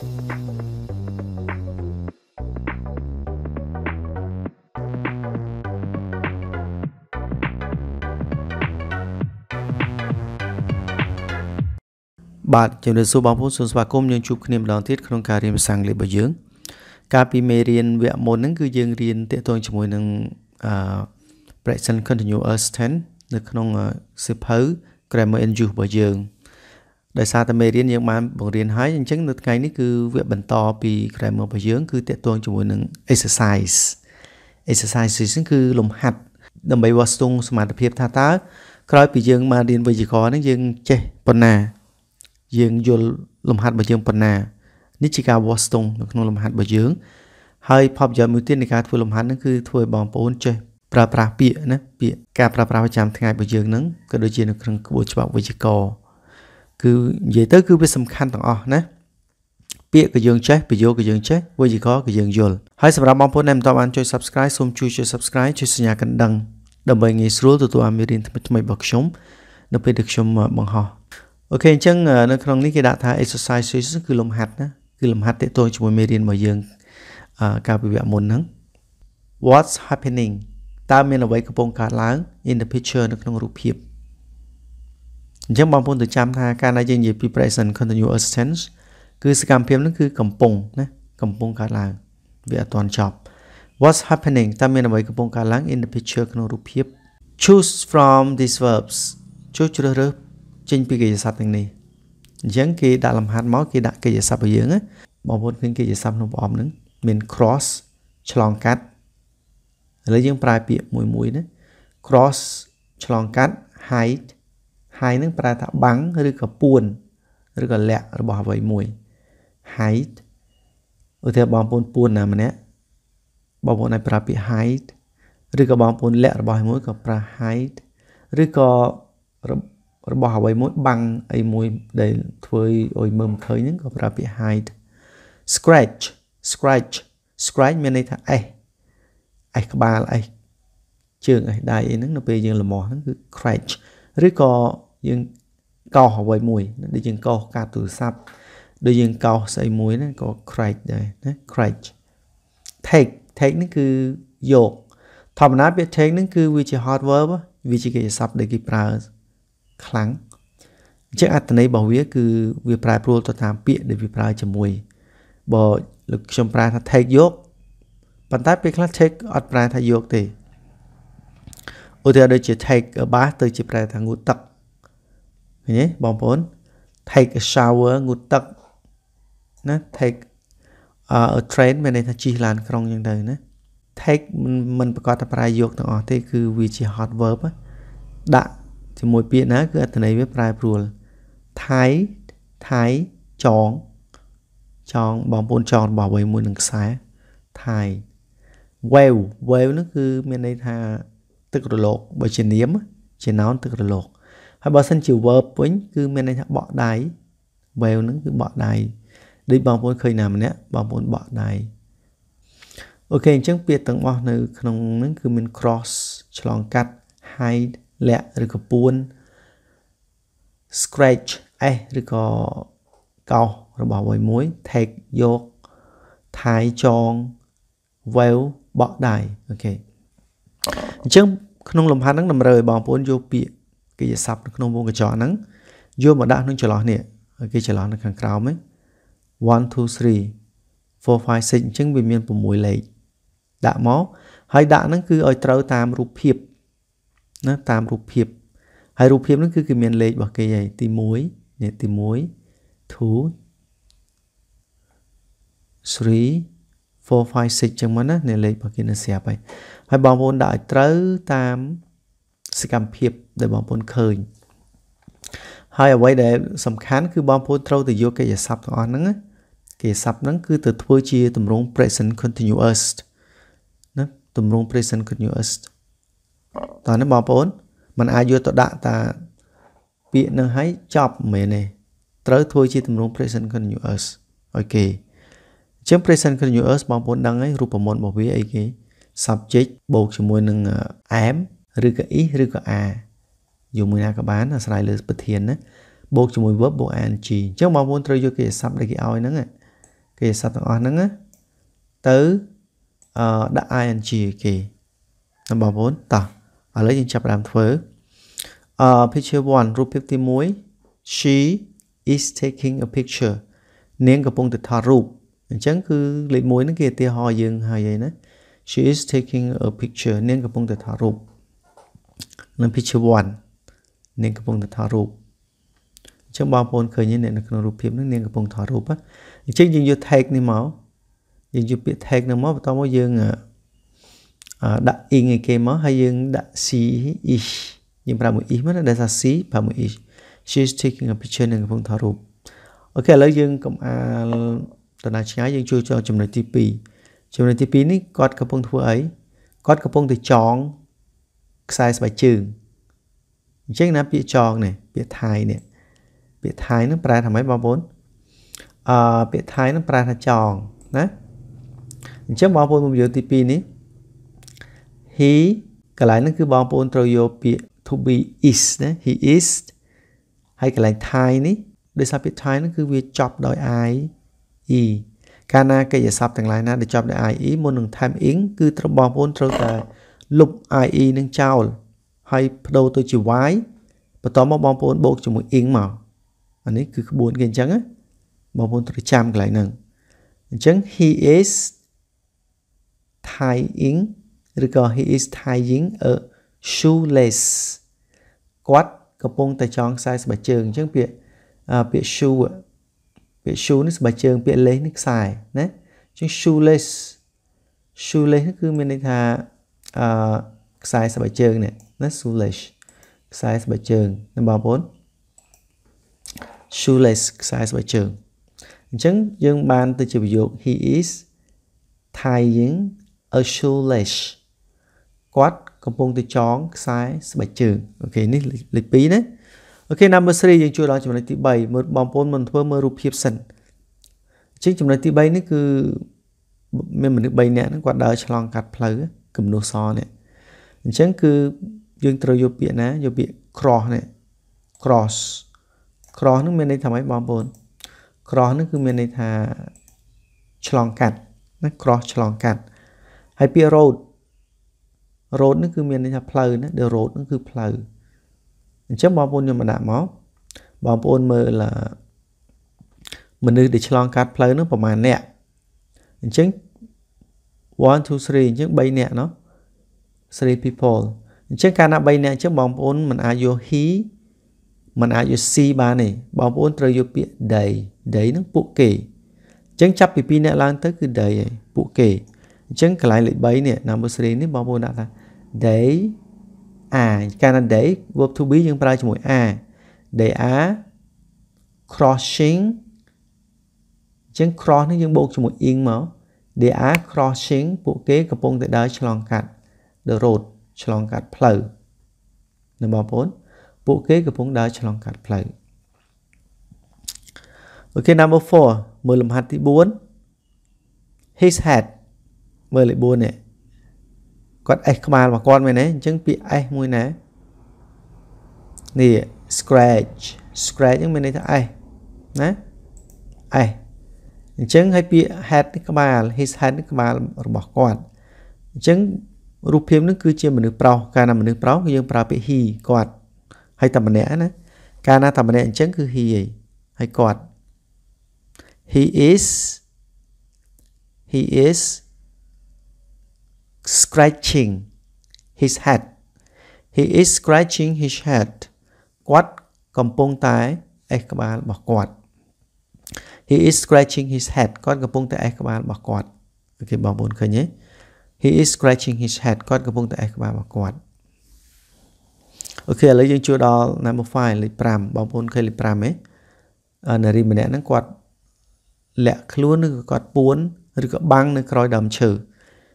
បាទជំរាបសួរបងប្អូនសូមស្វាគមន៍យើងជួបគ្នាម្ដងទៀតក្នុងការរៀនភាសាអង់គ្លេសរបស់យើង កាលពីមេរៀនវគ្គមុនហ្នឹងគឺយើងរៀនទាក់ទងជាមួយនឹងអឺ present continuous tense នៅក្នុងសៀវភៅ grammar and use របស់យើងដោយសារតែមេរៀនយើងបានបង្រៀនហើយអញ្ចឹងនៅថ្ងៃនេះគឺវាបន្តពី grammar របស់យើង គឺតាក់ទងជាមួយនឹង exercise exercise គឺលំហាត់ដើម្បីវាស់ស្ទង់សមត្ថភាពថាតើក្រោយពីយើងបានរៀនវេយ្យាករណ៍ហ្នឹងយើងចេះប៉ុណ្ណាយើងយល់លំហាត់របស់យើងប៉ុណ្ណានេះជាការវាស់ស្ទង់នៅក្នុងលំហាត់របស់យើងហើយផលប្រយោជន៍មួយទៀតនៃការធ្វើលំហាត់ហ្នឹងគឺធ្វើឲ្យបងប្អូនចេះប្រើប្រាស់ពាក្យណាពាក្យការប្រើប្រាស់ប្រចាំថ្ងៃរបស់យើងហ្នឹងក៏ដូចជានៅក្នុងក្បួនច្បាប់វេយ្យាករណ៍គឺនិយាយទៅគឺវាសំខាន់ទាំងអស់ណាពាក្យក៏យើងចេះប្រយោគក៏យើងចេះវេយ្យាករណ៍ក៏យើងយល់ហើយសម្រាប់បងប្អូនដែលមិនតបបានជួយ Subscribe សូមជួយជួយ Subscribe ជួយសញ្ញាកណ្ដឹងដើម្បីងាយស្រួលទទួលអានមេរៀនថ្មីថ្មីរបស់ខ្ញុំនៅពេលដែលខ្ញុំបង្ហោះអូខេអញ្ចឹងនៅក្នុងនេះគេដាក់ថា exercise គឺលំហាត់ណាគឺលំហាត់ទាក់ទងជាមួយមេរៀនរបស់យើងការវិវៈមុនហ្នឹង What's happening តើមានអ្វីកំពុងកើតឡើង in the picture នៅក្នុងរូបភាពអញ្ចឹងបងប្អូនទៅចាំថាការដែលយើងនិយាយពី present continuous tense គឺសកម្មភាពនឹងគឺកំពុងណាកំពុងកើតឡើងវាអត់ទាន់ចប់ What's happening តើមានអ្វីកំពុងកើតឡើង in the picture ក្នុងរូបភាព Choose from these verbs ចូលជ្រើសរើសចេញពីកិច្ចសព្ទទាំងនេះអញ្ចឹងគេដាក់លំហាត់មកគេដាក់កិច្ចសព្ទរបស់យើងណាបងប្អូនឃើញកិច្ចសព្ទក្នុងប្រអប់ហ្នឹងមាន cross ឆ្លងកាត់ឥឡូវយើងប្រើពាក្យមួយមួយណា cross ឆ្លងកាត់ height ហើយនឹងប្រើថាបាំងឬក៏ពួនឬក៏លាក់របស់អ្វីមួយ hide ឧទាហរណ៍បងប្អូនពួនណាម្នាក់បងប្អូនអាចប្រើពាក្យ hide ឬក៏បងប្អូនលាក់របស់មួយក៏ប្រើ hide ឬក៏របស់អ្វីមួយបាំងអីមួយដែលធ្វើឲ្យមើលមិនឃើញហ្នឹងក៏ប្រើពាក្យ hide scratch scratch scratch មានន័យថាអេសអេសក្បាលអេសជើងអេសដៃអីហ្នឹងនៅពេលយើងលំមាស់ហ្នឹងគឺ scratch ឬក៏យើងកោសអ្វីមួយដូចយើងកោសកាតទូរស័ព្ទដូចយើងកោសស្អីមួយណាក៏ crash ដែរណា crash take take នេះគឺយកធម្មតាពាក្យ take នឹងគឺវាជា hot verb វាជាកិច្ចសព្ទដែលគេប្រើខ្លាំងអញ្ចឹងអត្ថន័យរបស់វាគឺវាប្រែប្រួលទៅតាមពាក្យដែលវាប្រើជាមួយបើលោកខ្ញុំប្រើថា take យកប៉ុន្តែពេលខ្លះ take អត់ប្រែថាយកទេឧទាហរណ៍ដូចជា take a bath ទៅជាប្រែថាងូតទឹកឃើញទេបងប្អូន take a shower ងូតទឹកណា take a train មានន័យថាជិះឡានក្រុងអញ្ចឹងទៅណា take មិនប្រកាសថាប្រើយកទាំងអស់ទេ គឺវាជា hot verb ដាក់ជាមួយពាក្យណា គឺអត្ថន័យវាប្រែប្រួល Thai Thai ចងចងបងប្អូនចងរបស់អ្វីមួយនឹងខ្សែ Thai wave wave នោះគឺមានន័យថាទឹករលកបើជានាម ជា noun ទឹករលកហើយបើសិនជា verb វិញគឺមានន័យថាបក់ដៃ wave ហ្នឹងគឺបក់ដៃដូចបងប្អូនឃើញណាម្នាក់បងប្អូនបក់ដៃអូខេអញ្ចឹងពាក្យទាំងអស់នៅក្នុងហ្នឹងគឺមាន cross ឆ្លងកាត់ hide លាក់ឬក៏ពួន scratch អេសឬក៏កោសរបស់អ្វីមួយ take យកថៃចង wave បក់ដៃអូខេអញ្ចឹងក្នុងលំហាត់ហ្នឹងតម្រូវឲ្យបងប្អូនយកពាក្យគេជាសັບនៅក្នុងវងកញ្ចក់ហ្នឹងយកមកដាក់ក្នុងចន្លោះនេះគេចន្លោះនៅខាងក្រោមហ្នឹង1 2 3 4 5 6អញ្ចឹងវាមាន6លេខដាក់មកហើយដាក់ហ្នឹង គឺឲ្យត្រូវតាមរូបភាពណាតាមរូបភាពហើយរូបភាពហ្នឹងគឺគេមានលេខរបស់គេហើយទី1នេះទី1 2 3 4 5 6អញ្ចឹងមកណានៃលេខរបស់គេនៅស្រាប់ហើយហើយបងប្អូនដាក់ឲ្យត្រូវតាមសកម្មភាពដែលបងប្អូនឃើញ ហើយអ្វីដែលសំខាន់គឺបងប្អូនត្រូវទៅយកកិច្ចសព្ទទាំងអស់ហ្នឹងកិច្ចសព្ទហ្នឹងគឺទៅធ្វើជាទម្រង់ present continuous ណាទម្រង់ present continuous តោះនេះបងប្អូនมันអាចយកទៅដាក់តាពាក្យនឹងឲ្យចប់មែនទេត្រូវធ្វើជាទម្រង់ present continuous អូខេអញ្ចឹង present continuous បងប្អូនដឹងហើយរូបមន្តរបស់វាអីគេ subject បូកជាមួយនឹង am ឬក៏ is ឬក៏ are យកមួយណាក៏បានអាស្រ័យលើ ប្រធានណាបូកជាមួយ verb បូក ing អញ្ចឹងបងប្អូនត្រូវយកគេស័ព្ទដែលគេឲ្យហ្នឹងគេស័ព្ទទាំងអស់ហ្នឹងទៅអឺដាក់ ing គេណាបងប្អូនតោះឥឡូវយើងចាប់ដើមធ្វើអឺ picture 1រូបភាពទី1 she is taking a picture នាងកំពុងទៅថតរូបអញ្ចឹងគឺលេខ1ហ្នឹងគេឧទាហរណ៍យើងហើយឯណា she is taking a picture នាងកំពុងទៅថតរូបនិងភិជ្ជវន្តនាងកំពុងតែថតរូបអញ្ចឹងបងប្អូនឃើញនេះនៅក្នុងរូបភាពនេះនាងកំពុងថតរូបអញ្ចឹងយើងយក tag នេះមកយើងយកពាក្យ tag នឹងមកបន្តមកយើងដាក់ ing ឲ្យគេមកហើយយើងដាក់ c ish យើងប្រាប់មួយ ish មកដែលថា c ប្រាប់មួយ ish she is taking a picture នឹងកំពុងថតរូបអូខេឥឡូវយើងកំអាលតណាឆ្ងាយយើងជួយចងចំណុចទី2ចំណុចទី2នេះគាត់កំពុងធ្វើអីគាត់កំពុងតែចងខ្សែស្បែកជើងអញ្ចឹងណាពាក្យចងនេះពាក្យថៃនេះពាក្យថៃនឹងប្រែថាម៉េចបងប្អូនអឺពាក្យថៃនឹងប្រែថាចងណាអញ្ចឹងបងប្អូនមុខយោទី2នេះ he កន្លែងហ្នឹងគឺបងប្អូនត្រូវយកពាក្យ to be is ណា he is ហើយកន្លែង thai នេះដោយសារពាក្យ thai ហ្នឹងគឺវាចប់ដោយ i e កាលណាកិច្ចសព្ទទាំងឡាយណាដែលចប់ដោយ i e មុននឹង time ing គឺត្រូវបងប្អូនត្រូវតែលុប ie នឹងចោលហើយបដូរទៅជា y បន្ទាប់មកបងប្អូនបូកជាមួយ ing មកអានេះគឺក្បួនគេអញ្ចឹងណាបងប្អូនត្រូវចាំកន្លែងហ្នឹងអញ្ចឹង he is tying ឬក៏ he is tying a shoelace គាត់កំពុងតែចងខ្សែស្បែកជើងអញ្ចឹងពាក្យពាក្យ shoe ពាក្យ shoe នេះស្បែកជើងពាក្យ lace នេះខ្សែណាអញ្ចឹង shoelace shoelace គឺមានន័យថាអឺខ្សែស្បែកជើងនេះណា shoelace ខ្សែស្បែកជើងណាបងប្អូន shoelace ខ្សែស្បែកជើងអញ្ចឹងយើងបានទៅជាប្រយោគ he is tying a shoelace គាត់កំពុងទៅចងខ្សែស្បែកជើងអូខេនេះលេខ2ណាអូខេ number 3យើងជួយដល់ចំណុចទី3មើលបងប្អូនមិនធ្វើមើលរូបភាពសិនជាងចំណុចទី3នេះគឺមានមនុស្ស3នាក់ហ្នឹងគាត់ដើរឆ្លងកាត់ផ្លូវគំនូសសនេះអញ្ចឹងគឺយើងត្រូវយកពាក្យណាយកពាក្យ cross នេះ cross cross នឹងមានន័យថាម៉េចបងប្អូន cross នឹងគឺមានន័យថាឆ្លងកាត់ណា cross ឆ្លងកាត់ហើយពាក្យ road road នឹងគឺមានន័យថាផ្លូវណា the road នឹងគឺផ្លូវអញ្ចឹងបងប្អូនខ្ញុំបានដាក់មកបងប្អូនមើលមនុស្សដែលឆ្លងកាត់ផ្លូវនឹងប្រហែលអ្នកអញ្ចឹង1 2 3អញ្ចឹង3នាក់ណោះ3 people អញ្ចឹងកាលណា3នាក់អញ្ចឹងបងប្អូនមិនអាចយក he មិនអាចយក she បានទេបងប្អូនត្រូវយកពាក្យ they they នឹងពួកគេអញ្ចឹងចាប់ពី2នាក់ឡើងទៅគឺ they ឯងពួកគេអញ្ចឹងកន្លែងលេខ3នេះ number 3នេះបងប្អូនដាក់ថា they are កាលណា they verb to be យើងប្រើជាមួយ are they are crossing អញ្ចឹង cross នេះយើងបូកជាមួយ ing មក They are crossing ពួកគេកំពុងតែដើរឆ្លងកាត់ the road ឆ្លងកាត់ផ្លូវណាបងប្អូន ពួកគេកំពុងដើរឆ្លងកាត់ផ្លូវអូខេ number 4មើលលំហាត់ទី4 his head មើលលេខ4នេះគាត់អេសក្បាលរបស់គាត់មែនទេអញ្ចឹងពាក្យអេសមួយណានេះ scratch scratch ហ្នឹងមានន័យថាអេសណាអេសអញ្ចឹងហើយពាក្យ head ក្បាល his head ក្បាល របស់គាត់អញ្ចឹងរូបភាពនឹងគឺជាមនុស្សប្រុសកាលណាមនុស្សប្រុសគឺយើងប្រើពាក្យ he គាត់ហើយតែម្នាក់ណាកាលណាតែម្នាក់អញ្ចឹងគឺ he ឯងហើយគាត់ he is he is scratching his head he is scratching his head គាត់កំពុងតែអេសក្បាលរបស់គាត់ he is scratching his head គាត់កំពុង តែអេសក្បាលរបស់គាត់អូខេបងប្អូនឃើញទេ he is scratching his head គាត់កំពុងតែអេសក្បាលរបស់គាត់អូខេឥឡូវយើងចូលដល់ number 5លេខ5បងប្អូនឃើញលេខ5ទេនារីម្នាក់ហ្នឹងគាត់លាក់ខ្លួនឬក៏គាត់ពួនឬក៏បាំងនៅក្រោយដើមឈើ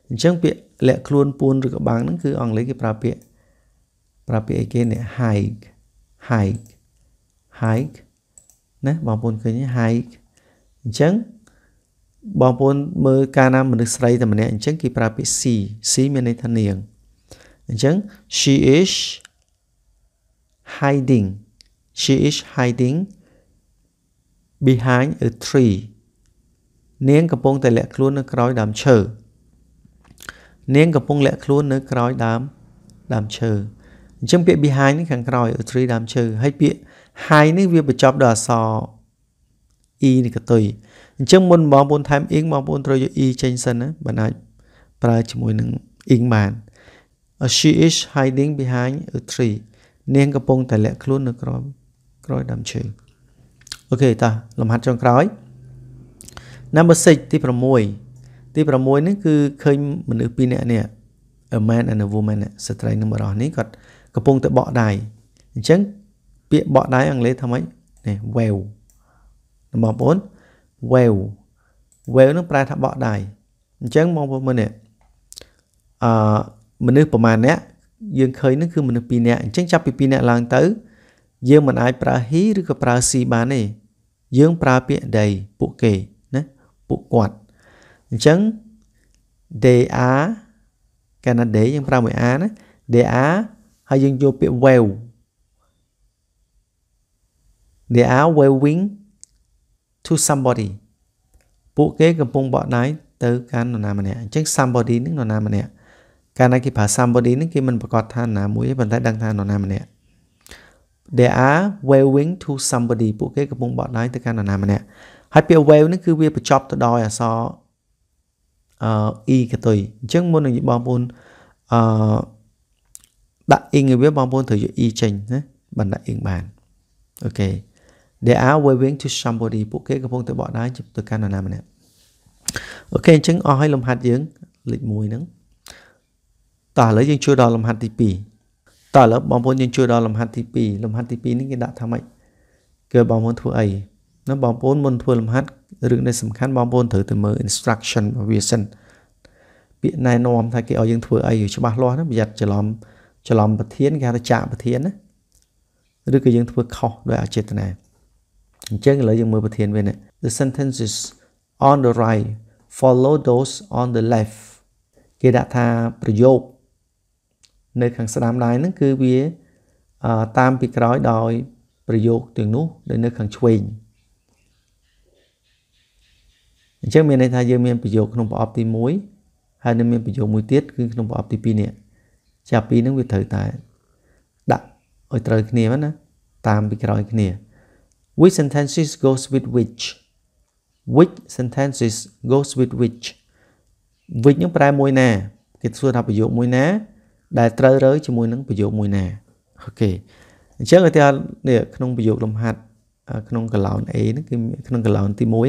អញ្ចឹងពាក្យលាក់ខ្លួនពួនឬក៏បាំងហ្នឹងគឺអង់គ្លេសគេប្រើពាក្យប្រើពាក្យអីគេនេះ hide hide hide ណាបងប្អូនឃើញ hide អញ្ចឹងបងប្អូនមើលកាលណាមនុស្សស្រីតែម្នាក់អញ្ចឹងគេប្រើពាក្យ she she មានន័យថានាងអញ្ចឹង she is hiding she is hiding behind a tree នាងកំពុងតែលាក់ខ្លួននៅក្រោយដើមឈើនាងកំពុងលាក់ខ្លួននៅក្រោយដើមដើមឈើអញ្ចឹងពាក្យ behind នេះខាងក្រោយ a tree ដើមឈើហើយពាក្យ hide នេះវាបញ្ចប់ដោយអក្សរ e នេះកតុយអញ្ចឹងមុនបងប្អូនថែម ing បងប្អូនត្រូវយក e ចេញសិនណាបានអាចប្រើជាមួយនឹង ing បាន she is hiding behind a tree នាងកំពុងតែលាក់ខ្លួននៅក្រោមក្រោយដើមឈើអូខេតាលំហាត់ចុងក្រោយ number 6ទី6ទី6នេះគឺឃើញមនុស្សពីរនាក់នេះ a man and a woman ស្ត្រីនិងបុរសនេះគាត់កំពុងតែបក់ដៃអញ្ចឹងពាក្យបក់ដៃអង់គ្លេសថាម៉េចនេះ wave បងប្អូន wave wave នឹងប្រែថាបក់ដៃអញ្ចឹងបងប្អូនមើលនេះអឺមនុស្សប្រមាណអ្នកយើងឃើញនឹងគឺមនុស្ស2នាក់អញ្ចឹងចាប់ពី2នាក់ឡើងទៅ យើងមិនអាចប្រើ he ឬក៏ប្រើ she បានទេយើងប្រើពាក្យ they ពួកគេណាពួកគាត់អញ្ចឹង they are កាលណា they យើងប្រើមួយ are ណា they are ហើយយើងយកពាក្យ wave they are waving to somebody ពួកគេកំពុងបកដៃទៅកាន់នរណាម្នាក់អញ្ចឹង somebody នឹងនរណាម្នាក់កាលណាគេប្រើ somebody នឹងគេមិនប្រកាសថានរណាមួយទេប៉ុន្តែដឹងថានរណាម្នាក់ they are waving to somebody ពួកគេកំពុងបកដៃទៅកាន់នរណាម្នាក់ហើយពាក្យ wave នេះគឺវាបញ្ចប់ទៅដោយអក្សរអឺ e កតុយអញ្ចឹងមុននឹងបងប្អូនអឺដាក់ ing វាបងប្អូនត្រូវយក e ចេញណាបានដាក់ ing បានអូខេ they are waving to somebody ពួកគេកំពុងតែបកដៃទៅកាន់នរណាម្នាក់អូខេអញ្ចឹងអស់ហើយលំហាត់យើងលេខ1ហ្នឹងតោះឥឡូវយើងជួយដល់លំហាត់ទី2តោះឥឡូវបងប្អូនយើងជួយដល់លំហាត់ទី2លំហាត់ទី2នេះគេដាក់ថាម៉េចគឺបងប្អូនធ្វើអីណាបងប្អូនមុនធ្វើលំហាត់រឿងដែលសំខាន់បងប្អូនត្រូវទៅមើល instruction របស់វាសិនពាក្យណែនាំថាគេឲ្យយើងធ្វើអីច្បាស់លាស់ណាប្រយ័ត្នច្រឡំច្រឡំប្រធានគេហៅថាចាក់ប្រធានណាឬក៏យើងធ្វើខុសដោយអចេតនាអញ្ចឹងឥឡូវយើងមើលប្រធានវានេះ The sentences on the right follow those on the left គេដាក់ថាប្រយោគនៅខាងស្ដាំដែរហ្នឹងគឺវាតាមពីក្រោយដោយ ប្រយោគទាំងនោះដែលនៅខាងឆ្វេងអញ្ចឹងមានន័យថាយើងមានប្រយោគក្នុងប្រអប់ទី1ហើយនឹងមានប្រយោគមួយទៀតគឺក្នុងប្រអប់ទី2នេះចាប់ពីហ្នឹងវាត្រូវតែដាក់ឲ្យត្រូវ គ្នាណាតាមពីក្រោយគ្នា Which sentences goes with which? Which sentences goes with which? which នឹងប្រែមួយណាគេធ្វើថាប្រយោគមួយណា ដែលត្រូវរើជាមួយនឹងប្រយោគមួយណាអូខេអញ្ចឹងឧទាហរណ៍នេះក្នុងប្រយោគលំហាត់ក្នុងកឡោន A ហ្នឹងគឺក្នុងកឡោនទី1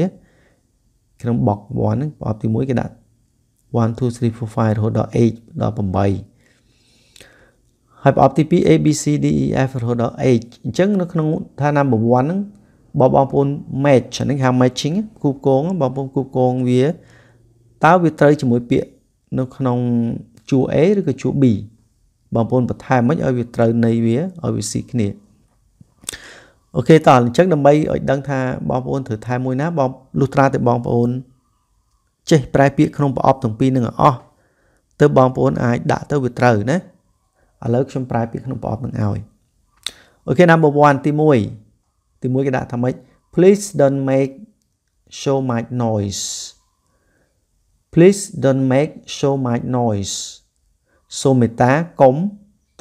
ក្នុង box 1ហ្នឹងប្រអប់ទី1គេដាក់1 2 3 4 5រហូតដល់8ដល់8ហើយប្រអប់ទី2 A B C D E F រហូតដល់ H អញ្ចឹងនៅក្នុងឋាន number 1ហ្នឹងបើបងប្អូន match ហ្នឹងគេហៅ matching គូកងបងប្អូនគូកងវាតើវាត្រូវជាមួយពាក្យនៅក្នុងជួរ A ឬក៏ជួរ B បងប្អូនបន្ថែមមិនឲ្យវាត្រូវនៃវាឲ្យវាស៊ីគ្នាអូខេតោះអញ្ចឹងដើម្បីឲ្យដឹងថាបងប្អូនត្រូវថែមួយណាបងលុះត្រាតែបងប្អូនចេះប្រែពាក្យក្នុងប្រអប់ទាំងពីរនឹងអស់ទៅបងប្អូនអាចដាក់ទៅវាត្រូវ ណាឥឡូវខ្ញុំប្រែ ពាក្យក្នុងប្រអប់នឹងឲ្យអូខេ number 1ទី1ទីមួយគេដាក់ថាម៉េច please don't make so much noise please don't make so much noise សូមមេត្តាកុំ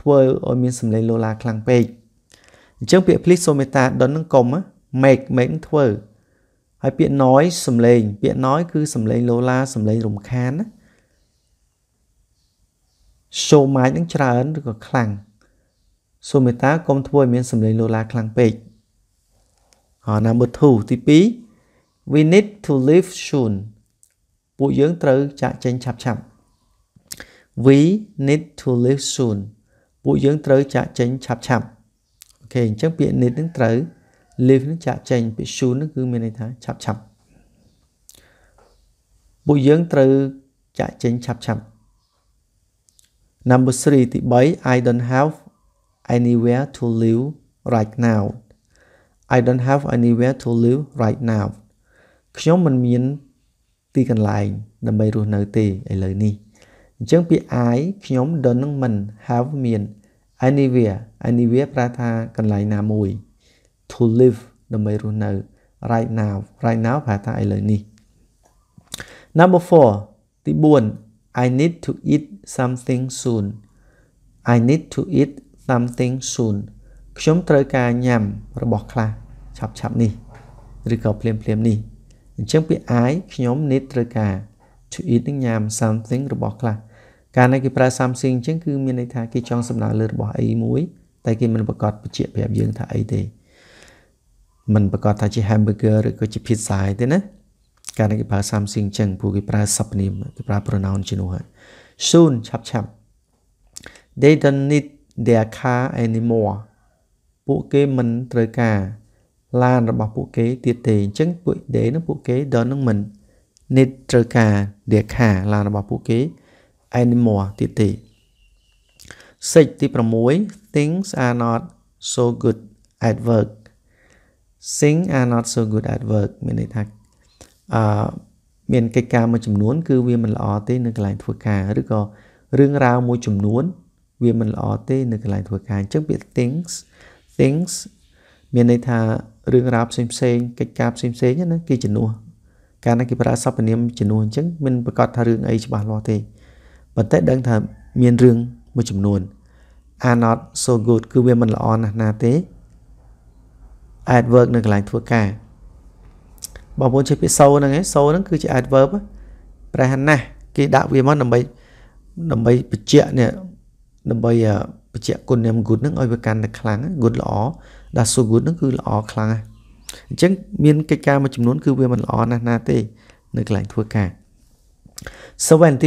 ធ្វើឲ្យមានសម្លេងលោឡាខ្លាំងពេកអញ្ចឹងពាក្យ please សូមមេត្តា don't នឹងកុំ make make នឹងធ្វើហើយពាក្យ noise សម្លេង ពាក្យ noise គឺសម្លេងលោឡាសម្លេងរំខានណា so much នឹងច្រើនឬក៏ខ្លាំងសូមមេត្តាកុំធ្វើឲ្យមានសម្លេងលោឡាខ្លាំងពេក number 2ទី2 we need to leave soon ពួកយើងត្រូវចាក់ចេញឆាប់ឆាប់ we need to leave soon ពួកយើងត្រូវចាក់ចេញឆាប់ឆាប់អូខេអញ្ចឹងពាក្យ need នឹងត្រូវ leave នឹងចាក់ចេញពាក្យ soon នឹងគឺមានន័យថាឆាប់ឆាប់ពួកយើងត្រូវចាក់ចេញឆាប់ឆាប់ number 3ទី3 I don't have anywhere to live right now I don't have anywhere to live right now ខ្ញុំមិនមាន ទីកន្លែងដើម្បីរស់នៅទេឥឡូវនេះអញ្ចឹងពាក្យ I ខ្ញុំ don't នឹងមិន have មាន anywhere anywhere ប្រែថាកន្លែងណាមួយ to live ដើម្បីរស់នៅ right now right now ប្រែថាឥឡូវនេះ number 4ទី4 I need to eat something soon I need to eat something soon ខ្ញុំត្រូវការញ៉ាំរបស់ខ្លះឆាប់ឆាប់នេះឬក៏ភ្លាមភ្លាមនេះអញ្ចឹង ពាក្យ I ខ្ញុំ need ត្រូវការ to eat នឹងញ៉ាំ something របស់ខ្លះការនេះគេប្រើ something អញ្ចឹងគឺមានន័យថាគេចង់សំដៅលើរបស់អីមួយតែគេមិនប្រកាសបញ្ជាក់ប្រាប់យើងថាអីទេមិនប្រកាសថាជា hamburger ឬក៏ជា pizza ទេណាការនេះគេប្រើ something អញ្ចឹងពួកគេប្រើសព្វនាមគេប្រើ pronoun ជំនួស soon ឆាប់ឆាប់ they don't need their car anymore ពួកគេមិនត្រូវការឡានរបស់ពួកគេទៀតទេអញ្ចឹងពួក they នឹងពួកគេដល់នឹងមិន need ត្រូវការ their car ឡានរបស់ពួកគេ anymore ទៀតទេ six ទី6 things are not so good at work things are not so good at work មានន័យថាអឺមានកិច្ចការមួយចំនួនគឺវាមិនល្អទេ នៅកន្លែងធ្វើការឬក៏រឿងរ៉ាវមួយចំនួន វាមិនល្អទេនៅកន្លែងធ្វើការអញ្ចឹងពាក្យ things things មានន័យថារឿងរ៉ាវផ្សេងផ្សេងកិច្ចការផ្សេងផ្សេងណាគេជំនួសកាលណាគេប្រើសព្វនាមជំនួសអញ្ចឹងមិនប្រកាសថារឿងអីច្បាស់លាស់ទេប៉ុន្តែដឹងថាមានរឿងមួយចំនួន are not so good គឺវាមិនល្អណាស់ណាទេ at work នៅកន្លែងធ្វើការបងប្អូនជាពាក្យសូហ្នឹងឯងសូហ្នឹងគឺជា adverb ប្រែណាស់គេដាក់វាមកដើម្បីដើម្បីបញ្ជាក់នេះដើម្បីបញ្ជាក់គុណនាម good នឹងឲ្យវាកាន់តែខ្លាំង good ល្អ that so good នឹងគឺល្អខ្លាំងណាស់អញ្ចឹងមានកិច្ចការមួយចំនួនគឺវាមិនល្អណាស់ណាទេ នៅកន្លែងធ្វើការ7ទី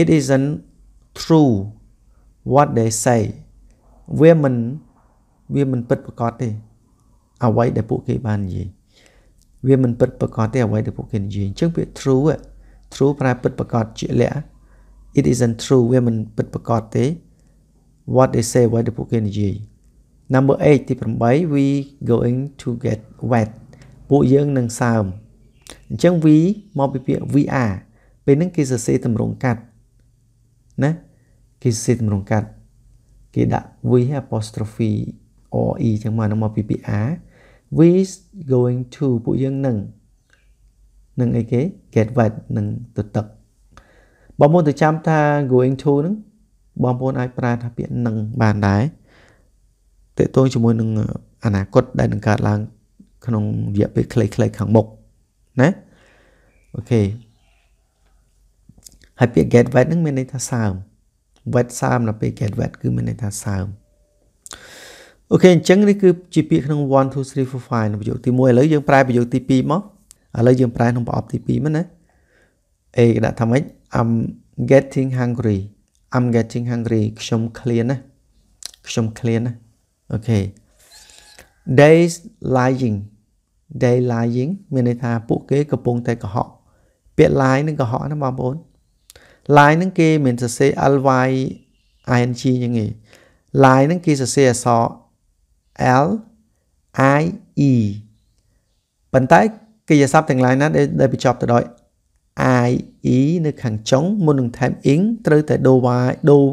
7 it isn't true what they say វាមិនវាមិនពិតប្រាកដទេអ្វីដែលពួកគេបាននិយាយវាមិនពិតប្រាកដទេអ្វីដែលពួកគេនិយាយអញ្ចឹងពាក្យ true true ប្រែពិតប្រាកដជាក់លាក់ it isn't true វាមិនពិតប្រាកដទេ what they say អ្វីដែលពួកគេនិយាយ number 8ទី8 we going to get wet ពួកយើងនឹងសើមអញ្ចឹង we មកពីពាក្យ we are ពេលហ្នឹងគេសរសេរតម្រងកាត់ណាគេសរសេរតម្រងកាត់គេដាក់ we apostrophe or e ចឹងមកហ្នឹងមកពីពាក្យ are we going to ពួកយើងនឹងនឹងអីគេ get wet នឹងទៅទឹកបើមុនទៅចាំថា going to ហ្នឹងបងប្អូនអាចប្រើថាពាក្យនឹងបានដែរតេតងជាមួយនឹងអនាគតដែលនឹងកើតឡើង ក្នុងរយៈពេលខ្លីៗខាងមុខណាអូខេហើយពាក្យ get wet នឹងមានន័យថាសើម wet សើមដល់ពេល get wet គឺមានន័យថាសើមអូខេអញ្ចឹងនេះគឺជាពាក្យក្នុង1 2 3 4 5នៅប្រយោគទី1ឥឡូវយើងប្រែប្រយោគទី2មកឥឡូវយើងប្រែក្នុងប្រអប់ទី2មកណា A គេដាក់ថាម៉េច I'm getting hungry I'm getting hungry ខ្ញុំឃ្លានណាខ្ញុំឃ្លានណាអូខេ they lying they lying មានន័យថាពួកគេកំពុងតែកុហកពាក្យ lie នឹងកុហកណាបងប្អូន lie នឹងគេមានសរសេរ ly ing យ៉ាងงี้ lie នឹងគេសរសេរអក្សរ l i e ប៉ុន្តែគេយស័ព្ទទាំង lain ណាដែលបញ្ចប់ទៅដោយ i e នៅខាងចុងមុននឹងថែម ing ត្រូវតែដូរ y ដូរ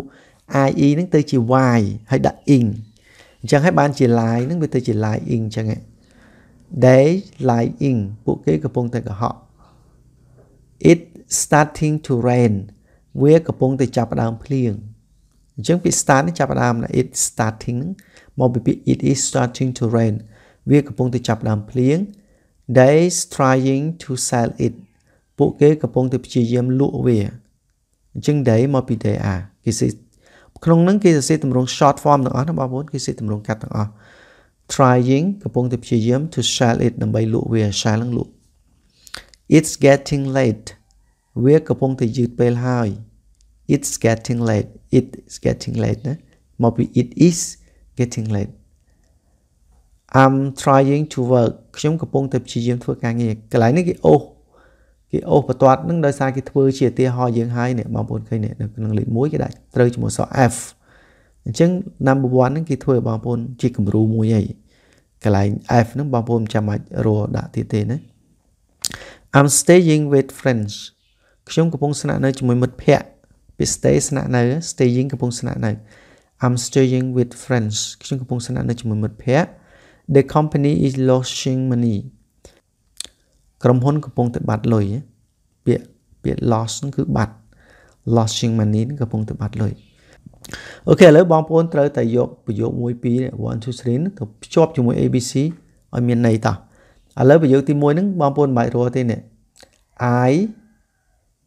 i e ហ្នឹងទៅជា y ហើយដាក់ ing អញ្ចឹងហើយបានជា line ហ្នឹងវាទៅជា line ing អញ្ចឹងហ៎ they lie ing ពួកគេកំពុងតែកុហក it starting to rain វាកំពុងតែចាប់ផ្ដើមភ្លៀងអញ្ចឹងពាក្យ start នេះចាប់ផ្ដើមណា it starting ហ្នឹងមកពីពាក្យ it is starting to rain វាកំពុងតែចាប់ផ្ដើមភ្លៀង they trying to sell it ពួកគេកំពុងតែព្យាយាមលក់វាអញ្ចឹង day មកពី day are គេសេក្នុងហ្នឹងគេសរសេរតម្រង់ short form ទាំងអស់ណាបងប្អូនគេសេរតម្រង់កាត់ទាំងអស់ trying កំពុងតែព្យាយាម to sell it ដើម្បីលក់វា sell ហ្នឹងលក់ it's getting late វាកំពុងតែយឺតពេលហើយ it's getting late it's getting late ណាមកពី it is getting late I'm trying to work ខ្ញុំកំពុងតែព្យាយាមធ្វើការងារកន្លែងនេះគេអូសគេអូសបន្ទាត់នឹងដោយសារគេធ្វើជាឧទាហរណ៍យើងហើយនេះបងប្អូនឃើញនេះនៅក្នុងលេខ1គេដាក់ត្រូវជាមួយអក្សរ F អញ្ចឹង number 1ហ្នឹងគេធ្វើបងប្អូនជាគំរូមួយហើយកន្លែង F ហ្នឹងបងប្អូនមិនចាំបាច់រកដាក់ទៀតទេណា I'm staying with friends ខ្ញុំកំពុងស្នាក់នៅជាមួយមិត្តភ័ក្តិពី stay ស្នាក់នៅ staying កំពុងស្នាក់នៅ I'm staying with friends ខ្ញុំកំពុងស្នាក់នៅជាមួយមិត្តភ័ក្តិ The company is losing money ក្រុមហ៊ុនកំពុងតែបាត់លុយពាក្យពាក្យ loss គឺបាត់ losing money កំពុងតែបាត់លុយអូខេឥឡូវបងប្អូនត្រូវតែយកប្រយោគ1 2 1 2 3ទៅភ្ជាប់ជាមួយ ABC ឲ្យមានន័យតោះឥឡូវប្រយោគទី1ហ្នឹងបងប្អូនមិនបាច់រកទេនេះ I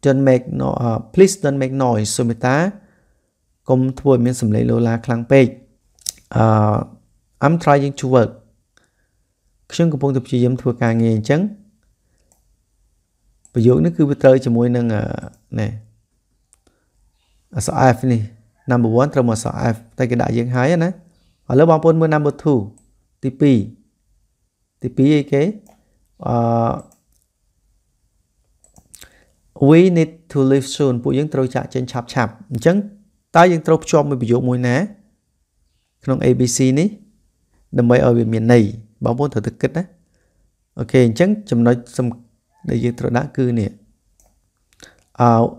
don't make no uh, please don't make noise សុមិតាកុំធ្វើឲ្យមានសម្លេងលោឡាខ្លាំងពេកអឺ I'm trying to work ខ្ញុំកំពុងតែព្យាយាមធ្វើការងារអញ្ចឹងប្រយោគនេះគឺវាត្រូវជាមួយនឹងណែអក្សរ F នេះ number 1ត្រូវមកអក្សរ F តែគេដាក់យើងហើយណាឥឡូវបងប្អូនមើល number 2ទី2ទី2អីគេអឺ we need to leave soon ពួកយើងត្រូវចាក់ចេញឆាប់ឆាប់អញ្ចឹងតើយើងត្រូវភ្ជាប់មួយប្រយោគមួយណាក្នុង ABC នេះដើម្បីឲ្យវាមានន័យបងប្អូនត្រូវទៅគិតណាអូខេអញ្ចឹងចំណុចសំខាន់ដែលយើងត្រូវដាក់គឺនេះ out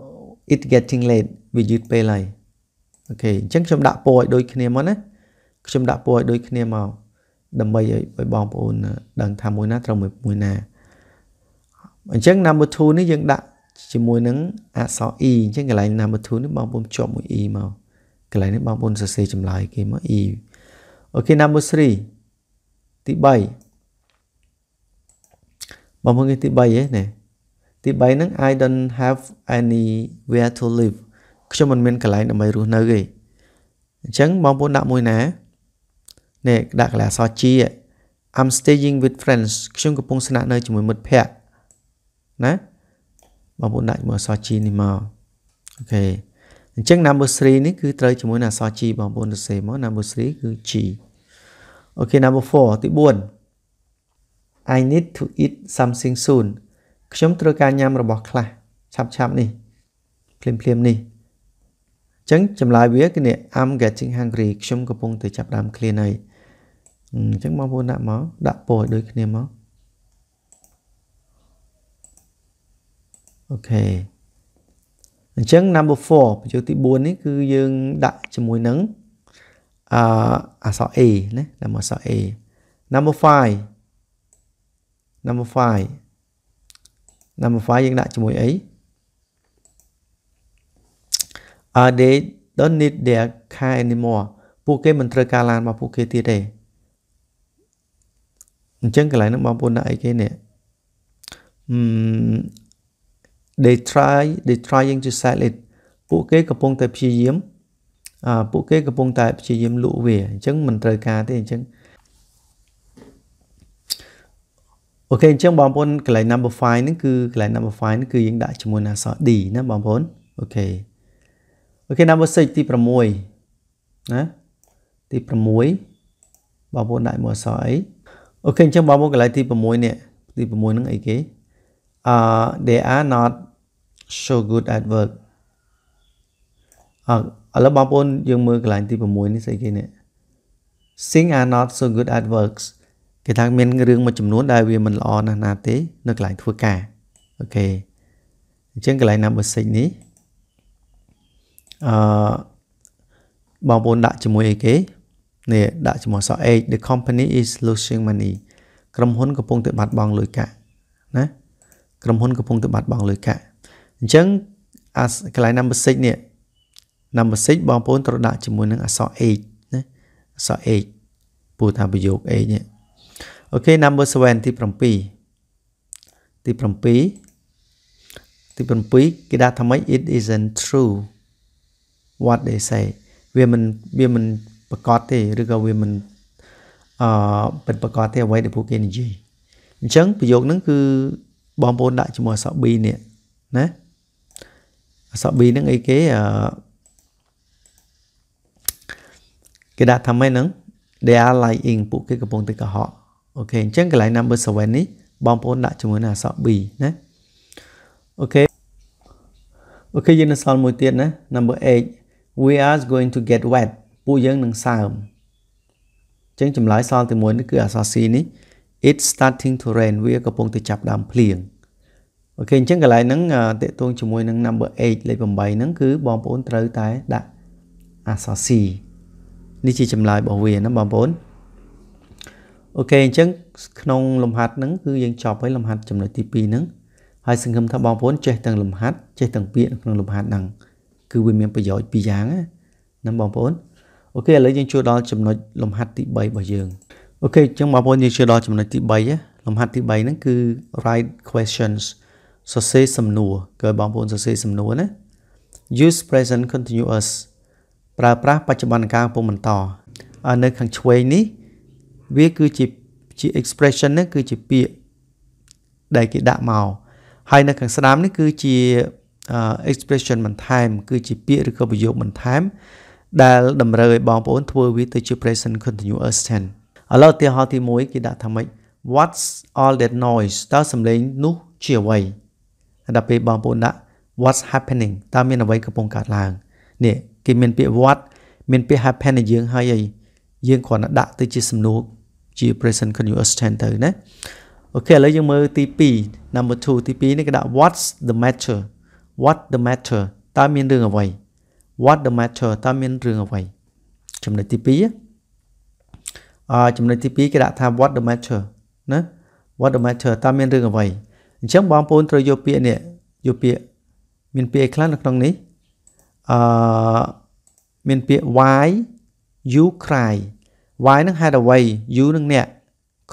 it getting late វាយឺតពេលហើយអូខេអញ្ចឹងខ្ញុំដាក់ពណ៌ឲ្យដូចគ្នាមកណាខ្ញុំដាក់ពណ៌ឲ្យដូចគ្នាមកដើម្បីឲ្យបងប្អូនដឹងថាមួយណាត្រូវមួយមួយណាអញ្ចឹង number 2នេះយើងដាក់ជាមួយនឹងអក្សរ e អញ្ចឹងកន្លែង number 2នេះបងប្អូនជាប់មួយ e មកកន្លែងនេះបងប្អូនសរសេរចម្លើយគេមក e អូខេ number 3ទី3បងប្អូនគេទី3ហ៎ណាទី3ហ្នឹង I don't have anywhere to live ខ្ញុំមិនមានកន្លែងដើម្បីរស់នៅទេអញ្ចឹងបងប្អូនដាក់មួយណានេះដាក់កន្លែងអក្សរជា I'm staying with friends ខ្ញុំកំពុងស្នាក់នៅជាមួយមិត្តភ័ក្តិណាបងប្អូនដាក់ជាមួយអក្សរជានេះមកអូខេអញ្ចឹង number 3នេះគឺត្រូវជាមួយនឹងអក្សរ G បងប្អូនទៅសេមក number 3គឺ G អូខេ number 4ទី4 I need to eat something soon ខ្ញុំត្រូវការញ៉ាំរបស់ខ្លះឆាប់ឆាប់នេះភ្លាមភ្លាមនេះចឹងចម្លើយវាគឺនេះ I'm getting hungry ខ្ញុំកំពុងតែចាប់ដើមឃ្លានហើយអញ្ចឹងបងប្អូនដាក់មកដាក់ពោឲ្យដូចគ្នាមកអូខេអញ្ចឹង number 4បញ្ចូលទី4នេះគឺយើងដាក់ជាមួយនឹងអអក្សរ A ណាដាក់មកអក្សរ A number 5 number 5 number 5យើងដាក់ជាមួយអី are they don't need their car anymore ពួកគេមិនត្រូវការឡានរបស់ពួកគេទៀតទេអញ្ចឹងកន្លែងហ្នឹងបងប្អូនដាក់អីគេនេះ they try they trying to sell it ពួកគេកំពុងតែព្យាយាមអឺពួកគេកំពុងតែព្យាយាមលក់វាអញ្ចឹងមិនត្រូវការទេអញ្ចឹងអូខេអញ្ចឹងបងប្អូនកន្លែង number 5ហ្នឹងគឺកន្លែង number 5ហ្នឹងគឺយើងដាក់ជាមួយនឹងអក្សរ D ណាបងប្អូនអូខេអូខេ number 6ទី6ណាទី6បងប្អូនដាក់មួយអក្សរអីអូខេអញ្ចឹងបងប្អូនកន្លែងទី6នេះទី6ហ្នឹងអីគេអឺ they are not so good at work អឺឥឡូវបងប្អូនយើងមើលកន្លែងទី6នេះស្អីគេនេះ sing are not so good at works គេថាមានរឿងមួយចំនួន ដែលវាមិនល្អណាស់ណាទេ នៅកន្លែងធ្វើការអូខេអញ្ចឹងកន្លែង number 6នេះអឺបងប្អូនដាក់ជាមួយអីគេនេះដាក់ជាមួយសក់ H the company is losing money ក្រុមហ៊ុនកំពុងតែបាត់បង់លុយកាក់ណាក្រុមហ៊ុនកំពុងតែបាត់បង់លុយកាក់អញ្ចឹងអាកន្លែង number 6នេះ number 6បងប្អូនត្រូវដាក់ជាមួយនឹងអក្សរ H ណាអក្សរ H ពូថាប្រយោគ H នេះអូខេ number 7ទី7ទី7ទី7គេដាក់ថាម៉េច it isn't true what they say វាមិនវាមិនប្រកបទេឬក៏វាមិនអឺពិតប្រកបទេអ្វីដែលពួកគេនិយាយអញ្ចឹងប្រយោគហ្នឹងគឺបងប្អូនដាក់ជាមួយអក្សរ B នេះណាអក្សរ B ហ្នឹងអីគេអឺគេដាក់ថាម៉េចហ្នឹង they are lying ពួកគេកំពុងតែកុហកអូខេអញ្ចឹងកន្លែង number 7នេះបងប្អូន ដាក់ជាមួយនឹងអក្សរ B ណាអូខេអូខេយើងនៅសល់មួយទៀតណា number 8 we are going to get wet ពួកយើងនឹងសើមអញ្ចឹងចម្លើយសល់ទីមួយនេះគឺអក្សរ C នេះ it's starting to rain វាកំពុងតែចាប់ដើមភ្លៀងអូខេអញ្ចឹងកន្លែងហ្នឹងតេតងជាមួយនឹង number 8លេខ8ហ្នឹងគឺបងប្អូនត្រូវតែដាក់អក្សរ C នេះជាចម្លើយរបស់វាណាបងប្អូនអូខេអញ្ចឹងក្នុងលំហាត់ហ្នឹងគឺយើងចប់ហើយលំហាត់ចំណុចទី2ហ្នឹងហើយសង្ឃឹមថាបងប្អូនចេះទាំងលំហាត់ចេះទាំងពាក្យនៅក្នុងលំហាត់ហ្នឹងគឺវាមានប្រយោជន៍ពីរយ៉ាងណាបងប្អូនអូខេឥឡូវយើងចូលដល់ចំណុចលំហាត់ទី3របស់យើងអូខេអញ្ចឹងបងប្អូនយើងចូលដល់ចំណុចទី3លំហាត់ទី3ហ្នឹងគឺ write questions សរសេរសំណួរគឺបងប្អូនសរសេរសំណួរណា use present continuous ប្រើប្រាស់បច្ចុប្បន្នកាលពុំបន្តនៅខាងឆ្វេងនេះវាគឺជាជា expression ហ្នឹងគឺជាពាក្យដែលគេដាក់មកហើយនៅខាងស្ដាំនេះគឺជា expression បន្ថែមគឺជាពាក្យឬក៏ប្រយោគបន្ថែម ដែលតម្រូវឲ្យបងប្អូនធ្វើវាទៅជា present continuous tense ឥឡូវឧទាហរណ៍ទី1គេដាក់ថាម៉េច What's all that noise តើសំឡេងនោះជាអ្វីដល់ពេលបងប្អូនដាក់ What's happening តើមានអ្វីកំពុងកើតឡើងនេះគេមានពាក្យ what មានពាក្យ happen ឲ្យយើងហើយយើងគ្រាន់តែដាក់ទៅជាសំណួរជា present continuous tense ទៅណាអូខេឥឡូវយើងមើលទី2 number 2ទី2នេះគេដាក់ what's the matter what the matter តើមានរឿងអ្វី what the matter តើមានរឿងអ្វីចំណុចទី2អឺចំណុចទី2គេដាក់ថា what the matter ណា what the matter តើមានរឿងអ្វីអញ្ចឹងបងប្អូនត្រូវយកពាក្យនេះយកពាក្យមានពាក្យខ្លះនៅក្នុងនេះអឺមានពាក្យ why you cry why នឹងហេតុអ្វី you នឹងអ្នក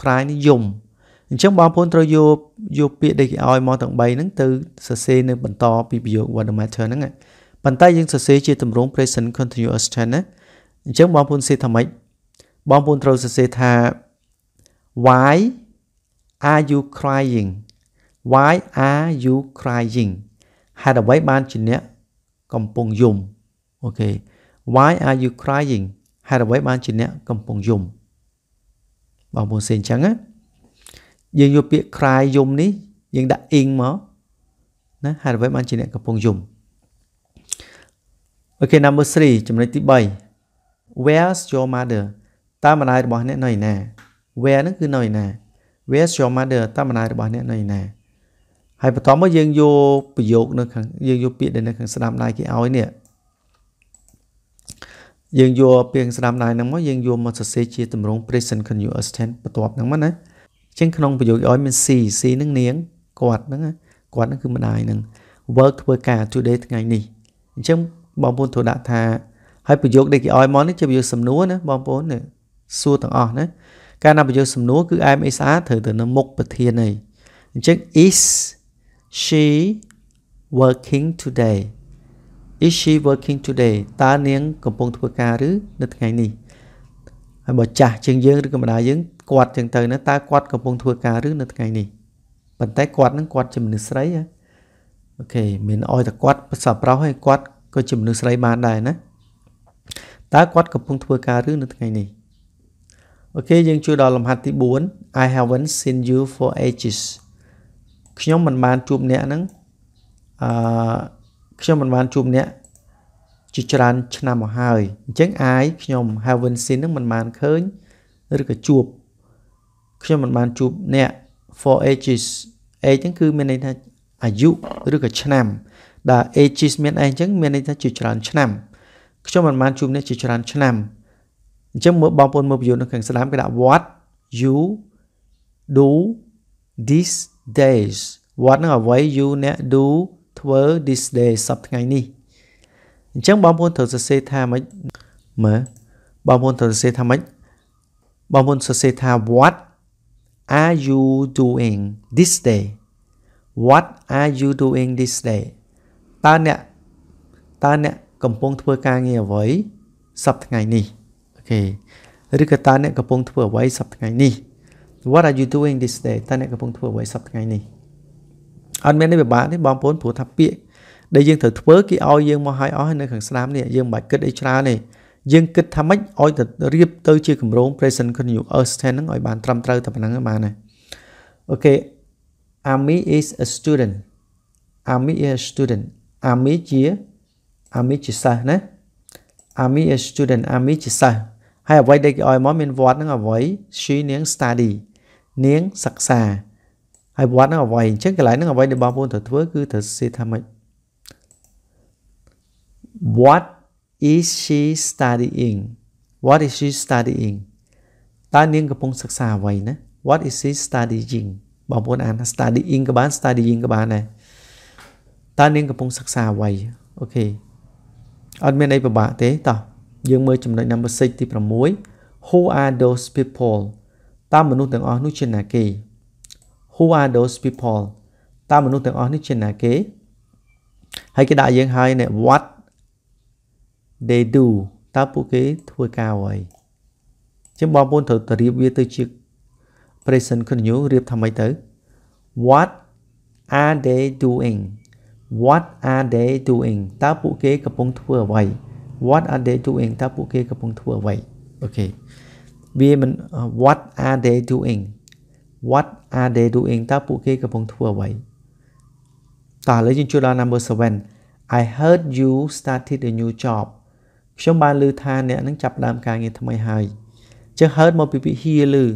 cry នេះយំអញ្ចឹងបងប្អូនត្រូវយកយកពាក្យដែលគេឲ្យមកទាំង3ហ្នឹងទៅសរសេរនៅបន្តពីប្រយោគ what matter ហ្នឹងប៉ុន្តែយើងសរសេរជាទម្រង់ present continuous tense ណាអញ្ចឹងបងប្អូនសេថាម៉េចបងប្អូនត្រូវសរសេរថា why are you crying why are you crying ហេតុអ្វីបានជាអ្នកកំពុងយំអូខេ why are you crying ហេតុអ្វីបានជាអ្នកកំពុងយំបងប្អូនសេអញ្ចឹងណាយើងយកពាក្យខ្រាយយំនេះ យើងដាក់ ing មកណាហេតុអ្វីបានជាអ្នកកំពុងយំអូខេ number 3ចំណុចទី3 Where's your mother តាមម្ដាយរបស់អ្នកនៅឯណា Where ហ្នឹងគឺនៅឯណា Where's your mother តាមម្ដាយរបស់អ្នកនៅឯណាហើយបន្តមកយើងយកប្រយោគនៅខាងយើងយកពាក្យដែលនៅខាងស្ដាំដៃគេឲ្យនេះយើងយកពីងស្ដាំដែរហ្នឹងមកយើងយកមកសរសេរជាទម្រង់ present continuous tense បន្ទាប់ហ្នឹងមកណាចឹងក្នុងប្រយោគឲ្យមាន C C ហ្នឹងនាងគាត់ហ្នឹងគាត់ហ្នឹងគឺម្ដាយហ្នឹង work ធ្វើការ today ថ្ងៃនេះអញ្ចឹងបងប្អូនត្រូវដាក់ថាហើយប្រយោគដែលគេឲ្យមកនេះជាប្រយោគសំណួរណាបងប្អូនណាសួរទាំងអស់ណាការណាប្រយោគសំណួរគឺ am is are ត្រូវទៅនៅមុខប្រធានអីអញ្ចឹង is she working today Is she working today តើនាងកំពុងធ្វើការឬនៅថ្ងៃនេះហើយបើចាស់ជាងយើងឬកម្ដាយយើងគាត់ជាងទៅណាតើគាត់កំពុងធ្វើការឬនៅថ្ងៃនេះប៉ុន្តែគាត់នឹងគាត់ជាមនុស្សស្រីអូខេមានអោយតែគាត់ប្រសពប្រុសហើយគាត់ក៏ជាមនុស្សស្រីបានដែរណាតើគាត់កំពុងធ្វើការឬនៅថ្ងៃនេះអូខេយើងជួយដល់លំហាត់ទី4 I haven't seen you for ages ខ្ញុំមិនបានជួបអ្នកហ្នឹងអឺខ្ញុំមិនបានជួបអ្នកជាច្រើនឆ្នាំមកហើយអញ្ចឹងអាយខ្ញុំ haven't seen នឹងមិនបានឃើញឬក៏ជួបខ្ញុំមិនបានជួបអ្នក for ages age ហ្នឹងគឺមានន័យថាអាយុឬក៏ឆ្នាំដែល ages មានអីអញ្ចឹងមានន័យថាជាច្រើន ឆ្នាំ ខ្ញុំមិនបានជួបអ្នកជាច្រើនឆ្នាំអញ្ចឹងមើលបងប្អូនមើលប្រយោគនៅខាងស្ដាំគេដាក់ what you do these days what នឹងអ្វី you អ្នក do ធ្វើ this day សប្ថ្ងៃនេះអញ្ចឹងបងប្អូនត្រូវសរសេរថាម៉េចមើលបងប្អូនត្រូវសរសេរថាម៉េចបងប្អូនសរសេរថា what are you doing this day what are you doing this day តើអ្នកតើអ្នកកំពុងធ្វើការងារអ្វីសប្ថ្ងៃនេះអូខេឬក៏តើអ្នកកំពុងធ្វើអ្វីសប្ថ្ងៃនេះ What are you doing this day តើអ្នកកំពុងធ្វើអ្វីសប្ថ្ងៃនេះអត់មាននេះពិបាកទេបងប្អូនព្រោះថាពាក្យដែលយើងត្រូវធ្វើគេឲ្យយើងមកឲ្យអស់នៅខាងស្ដាំនេះយើងមិនបាច់គិតអីច្រើនទេយើងគិតថាម៉េចឲ្យទៅរៀបទៅជាគម្រោង present continuous tense ហ្នឹងឲ្យបានត្រឹមត្រូវតែប៉ុណ្្នឹងបានហើយអូខេ Ami is a student Ami is a student Ami ជា Ami ជាសិស្សណា Ami is a student Ami ជាសិស្សហើយអ្វីដែលគេឲ្យមកមានវត្តហ្នឹងអ្វី she នាង study នាងសិក្សាហើយវត្តហ្នឹងអ្វីអញ្ចឹងកន្លែងហ្នឹងអ្វីដែលបងប្អូនត្រូវធ្វើគឺត្រូវសេថាម៉េច What is she studying What is she studying តើនាងកំពុងសិក្សាអ្វីណា What is she studying បងប្អូនអាន studying ក៏បាន studying ក៏បានដែរតើនាងកំពុងសិក្សាអ្វីអូខេអត់មានអីពិបាកទេតោះយើងមើលចំណុច number 6ទី6 Who are those people តើមនុស្សទាំងអស់នោះជាណាគេ Who are those people តើមនុស្សទាំងអស់នេះជាណាគេហើយគេដាក់យើងហើយនៅ what they do តើពួកគេធ្វើការអ្វីចឹងបងប្អូនត្រូវទៅរៀបវាទៅជា present continuous រៀបថាម៉េចទៅ what are they doing what are they doing តើពួកគេកំពុងធ្វើអ្វី what are they doing តើពួកគេកំពុងធ្វើអ្វីអូខេវាមិន what are they doing what are they doing តើពួកគេកំពុងធ្វើអ្វីតោះឥឡូវយើងចូលដល់ number 7 I heard you started a new job ខ្ញុំបានឮថាអ្នកនឹងចាប់ផ្ដើមការងារថ្មីហើយចឹង heard មកពីពាក្យ hear ឮ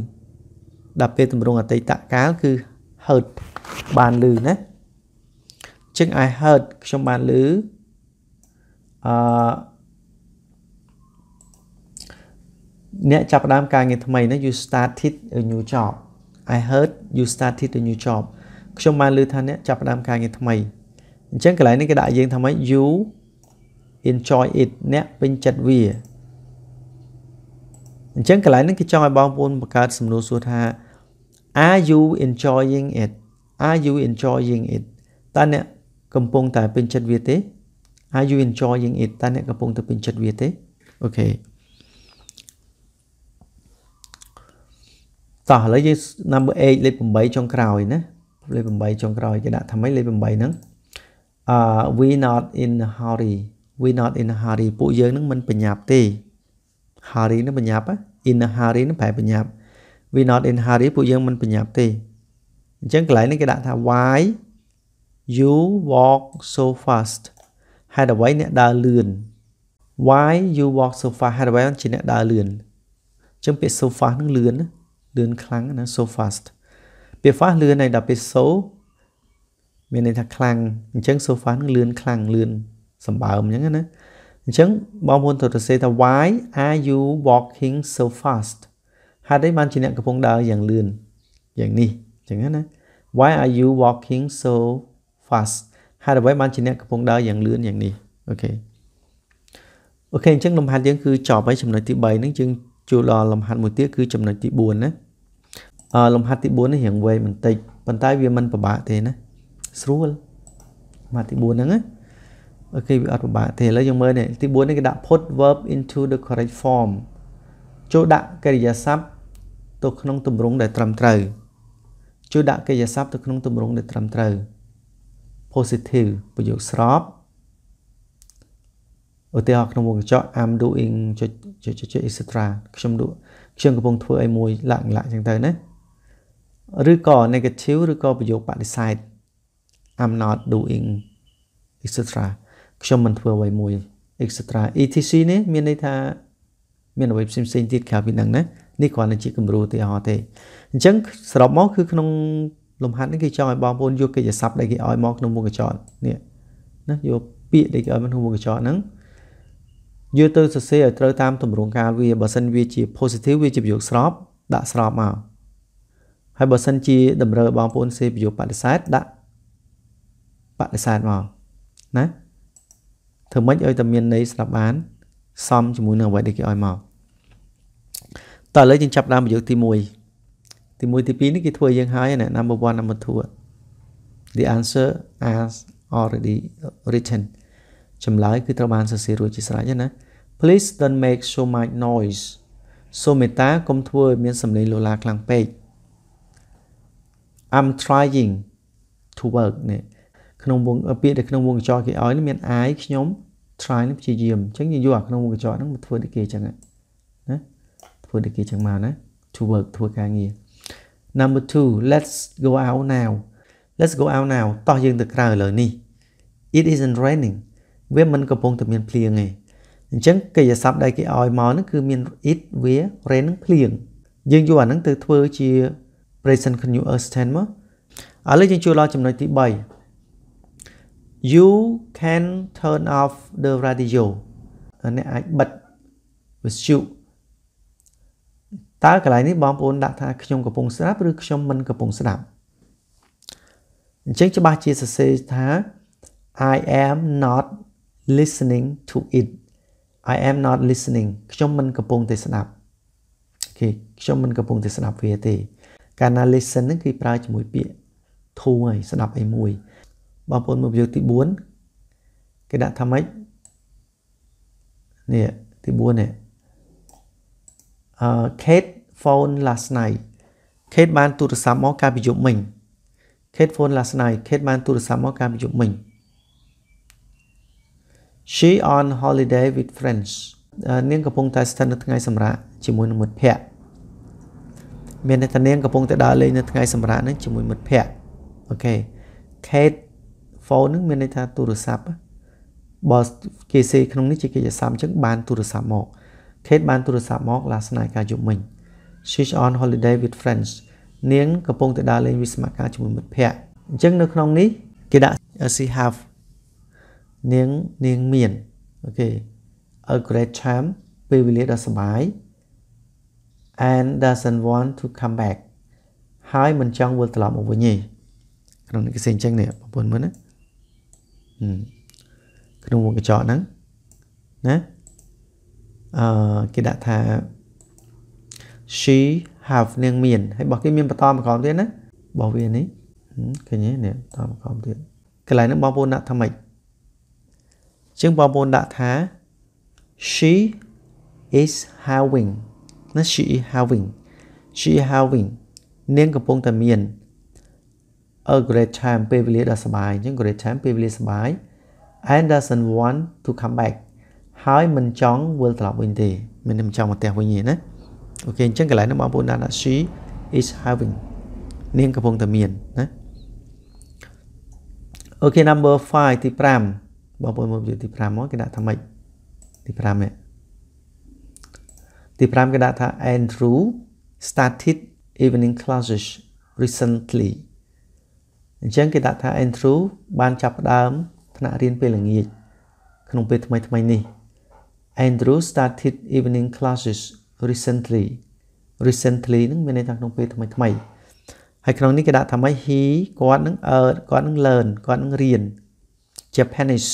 ដល់ពេលទម្រង់អតីតកាលគឺ heard បានឮណាចឹង I heard ខ្ញុំបានឮអឺអ្នកចាប់ផ្ដើមការងារថ្មីណា you started a new job I heard you started a new job ខ្ញុំបានឮថាអ្នកចាប់ផ្ដើមការងារថ្មីអញ្ចឹងកន្លែងនេះគេដាក់យើងថាម៉េច you enjoy it អ្នកពេញចិត្តវាអញ្ចឹងកន្លែងនេះគេចង់ឲ្យបងប្អូនបង្កើតសំណួរសួរថា are you enjoying it are you enjoying it តើអ្នកកំពុងតែពេញចិត្តវាទេ are you enjoying it តើអ្នកកំពុងតែពេញចិត្តវាទេអូខេសោះឥឡូវយើង number 8លេខ8ចុងក្រោយណាលេខ8ចុងក្រោយគេដាក់ថាម៉េចលេខ8ហ្នឹងអឺ we not in a hurry we not in a hurry ពួកយើងហ្នឹងមិនប្រញាប់ទេ hurry ហ្នឹងប្រញាប់ in a hurry ហ្នឹងប្រែប្រញាប់ we not in hurry ពួកយើងមិនប្រញាប់ទេអញ្ចឹងកន្លែងនេះគេដាក់ថា why you walk so fast ហេតុអ្វីអ្នកដើរលឿន why you walk so fast ហេតុអ្វីជាអ្នកដើរលឿនអញ្ចឹងពាក្យ so fast ហ្នឹងលឿនណាលឿនខ្លាំងណា so fast ពាក្យ fast លឿនហើយដល់ពេល so មានន័យថាខ្លាំងអញ្ចឹង so fast នឹងលឿនខ្លាំងលឿនសម្បើមអញ្ចឹងណាអញ្ចឹងបងប្អូនត្រូវទៅសេថា why are you walking so fast ហេតុអីបានជាអ្នកកំពុងដើរយ៉ាងលឿនយ៉ាងនេះអញ្ចឹងណា why are you walking so fast ហេតុអ្វីបានជាអ្នកកំពុងដើរយ៉ាងលឿនយ៉ាងនេះអូខេអូខេអញ្ចឹងលំហាត់យើងគឺចប់ហើយចំណុចទី3ហ្នឹងយើងចូលដល់លំហាត់មួយទៀតគឺចំណុចទី4ណាអឺលំហាត់ទី4នេះរៀងវែងបន្តិចប៉ុន្តែវាមិនពិបាកទេណាស្រួលលំហាត់ទី4ហ្នឹងណាអូខេវាអត់ពិបាកទេឥឡូវយើងមើលនេះទី4នេះគេដាក់ put verb into the correct form ចូលដាក់កិរិយាសព្ទទៅក្នុងទម្រង់ដែលត្រឹមត្រូវជួយដាក់កិរិយាសព្ទទៅក្នុងទម្រង់ដែលត្រឹមត្រូវ positive ប្រយោគស្របឧទាហរណ៍ក្នុងវងកញ្ចក់ I'm doing ចុចចុចចុច etc ខ្ញុំដូចខ្ញុំកំពុងធ្វើឲ្យមួយឡាក់ឡាក់ចឹងទៅណាឬក៏ negative ឬក៏ប្រយោគបដិសេធ I'm not doing etc ខ្ញុំមិនធ្វើអ្វីមួយ etc etc នេះមានន័យថាមានអ្វីផ្សេងៗទៀតក្រៅពីនឹងណានេះគ្រាន់តែជាគំរូឧទាហរណ៍ទេអញ្ចឹងសរុបមកគឺក្នុងលំហាត់នេះគេចង់ឲ្យបងប្អូនយកកិច្ចស័ព្ទដែលគេឲ្យមកក្នុងមុខកញ្ចក់នេះណាយកពាក្យដែលគេឲ្យមកក្នុងមុខកញ្ចក់ហ្នឹងយកទៅសរសេរឲ្យត្រូវតាមទម្រង់ការវាបើសិនវាជា positive វាជាប្រយោគស្របដាក់ស្របមកហើយបើសិនជាតម្រូវបងប្អូនសេប្រយោគបដិសេធដាក់បដិសេធមកណាធ្វើម៉េចឲ្យតែមានន័យស្រាប់បានសមជាមួយនឹងអ្វីដែលគេឲ្យមកតើឥឡូវយើងចាប់ដើមប្រយោគទី1ទី1ទី2នេះគេធ្វើយើងហើយណា number 1 number 2 the answer as already written ចម្លើយគឺត្រូវបានសរសេររួចជាស្រេចណា Please don't make so much noise សូមមេត្តាកុំធ្វើឲ្យ មានសំឡេងលោឡាខ្លាំងពេក I'm trying to work នេះក្នុងវងពាក្យដែលក្នុងវងកញ្ចក់គេឲ្យនេះមាន I ខ្ញុំ try នេះព្យាយាមអញ្ចឹងយើងយកអាក្នុងវងកញ្ចក់ហ្នឹងមកធ្វើដូចគេអញ្ចឹងណាធ្វើដូចគេអញ្ចឹងមកណា to work ធ្វើការងារ Number 2 let's go out now let's go out now តោះយើងទៅក្រៅឥឡូ w នេះ it isn't raining វាមិនកំពុងតែមានភ្លៀងទេអញ្ចឹងកិច្ចសព្ទដែលគេឲ្យមកហ្នឹងគឺមាន it វា rain នឹងភ្លៀងយើងយកអាហ្នឹងទៅធ្វើជា present continuous tense មកឥឡូវយើងចូលដល់ចំណុចទី3 you can turn off the radio អ្នកអាចបិទ withju តើកន្លែងនេះបងប្អូនដាក់ថាខ្ញុំកំពុងស្ដាប់ឬខ្ញុំមិនកំពុងស្ដាប់អញ្ចឹងច្បាស់ជាសរសេរថា I am not listening to it I am not listening ខ្ញុំមិនកំពុងតែស្ដាប់អូខេខ្ញុំមិនកំពុងតែស្ដាប់វាទេ កាលណា listen ហ្នឹងគឺប្រើជាមួយពាក្យ to ហើយស្ដាប់ឯមួយបងប្អូនមើលប្រយោគទី4គេដាក់ថាម៉េចនេះទី4នេះអឺ Kate phone last night Kate បានទូរស័ព្ទមកកាលពីយប់មិញ Kate phone last night Kate បានទូរស័ព្ទមកកាលពីយប់មិញ she on holiday with friends នាងកំពុងតែស្ថិតនៅថ្ងៃសម្រាប់ជាមួយនឹងមិត្តភ័ក្តិមានន័យថានាងកំពុងតែដើរលេងនៅថ្ងៃសម្រាប់នឹងជាមួយមិត្តភ័ក្តិអូខេ Kate phone នឹងមានន័យថាទូរស័ព្ទបើគេសេក្នុងនេះជាគេជាសាមអញ្ចឹងបានទូរស័ព្ទមក Kate បានទូរស័ព្ទមក last night កាលយប់មិញ She's on holiday with friends នាងកំពុងតែដើរលេងវិស្មការជាមួយមិត្តភ័ក្តិអញ្ចឹងនៅក្នុងនេះគេដាក់ she have នាងនាងមានអូខេឲ្យ great time ពេលវេលាដ៏សប្បាយ and doesn't want to come back ហើយមិនចង់វិលត្រឡប់មកវិញទេក្នុងនេះគេសេអញ្ចឹងនេះប្រពន្ធមើលណាក្នុងវងកញ្ចក់ហ្នឹងណាអឺគេដាក់ថា she have នាងមានហើយរបស់គេមានបន្តមកក្រោមទៀតណារបស់វានេះឃើញទេនេះបន្តមកក្រោមទៀតកន្លែងហ្នឹងបងប្អូនដាក់ថាម៉េចជាងបងប្អូនដាក់ថា she is having ណា she is having she is having នាងកំពុងតែមាន a great time ពេលវេលាដ៏សប្បាយអញ្ចឹង great time ពេលវេលាសប្បាយ and doesn't want to come back ហើយមិនចង់វិលត្រឡប់វិញទេមានមិនចង់មកផ្ទះវិញទេណាអូខេអញ្ចឹងកន្លែងនេះបងប្អូនដាក់ she is having នាងកំពុងតែមានណាអូខេ number 5ទី5បងប្អូនមើលវិទ្យាទី5មកគេដាក់ថាម៉េចទី5នេះទី5គេដាក់ថា Andrew started evening classes recently អញ្ចឹងគេដាក់ថា Andrew បានចាប់ផ្ដើមថ្នាក់រៀនពេលល្ងាចក្នុងពេលថ្មីថ្មីនេះ Andrew started evening classes recently recently នឹងមានន័យថាក្នុងពេលថ្មីថ្មីហើយក្នុងនេះគេដាក់ថាម៉េច he គាត់នឹង er គាត់នឹង learn គាត់នឹងរៀន Japanese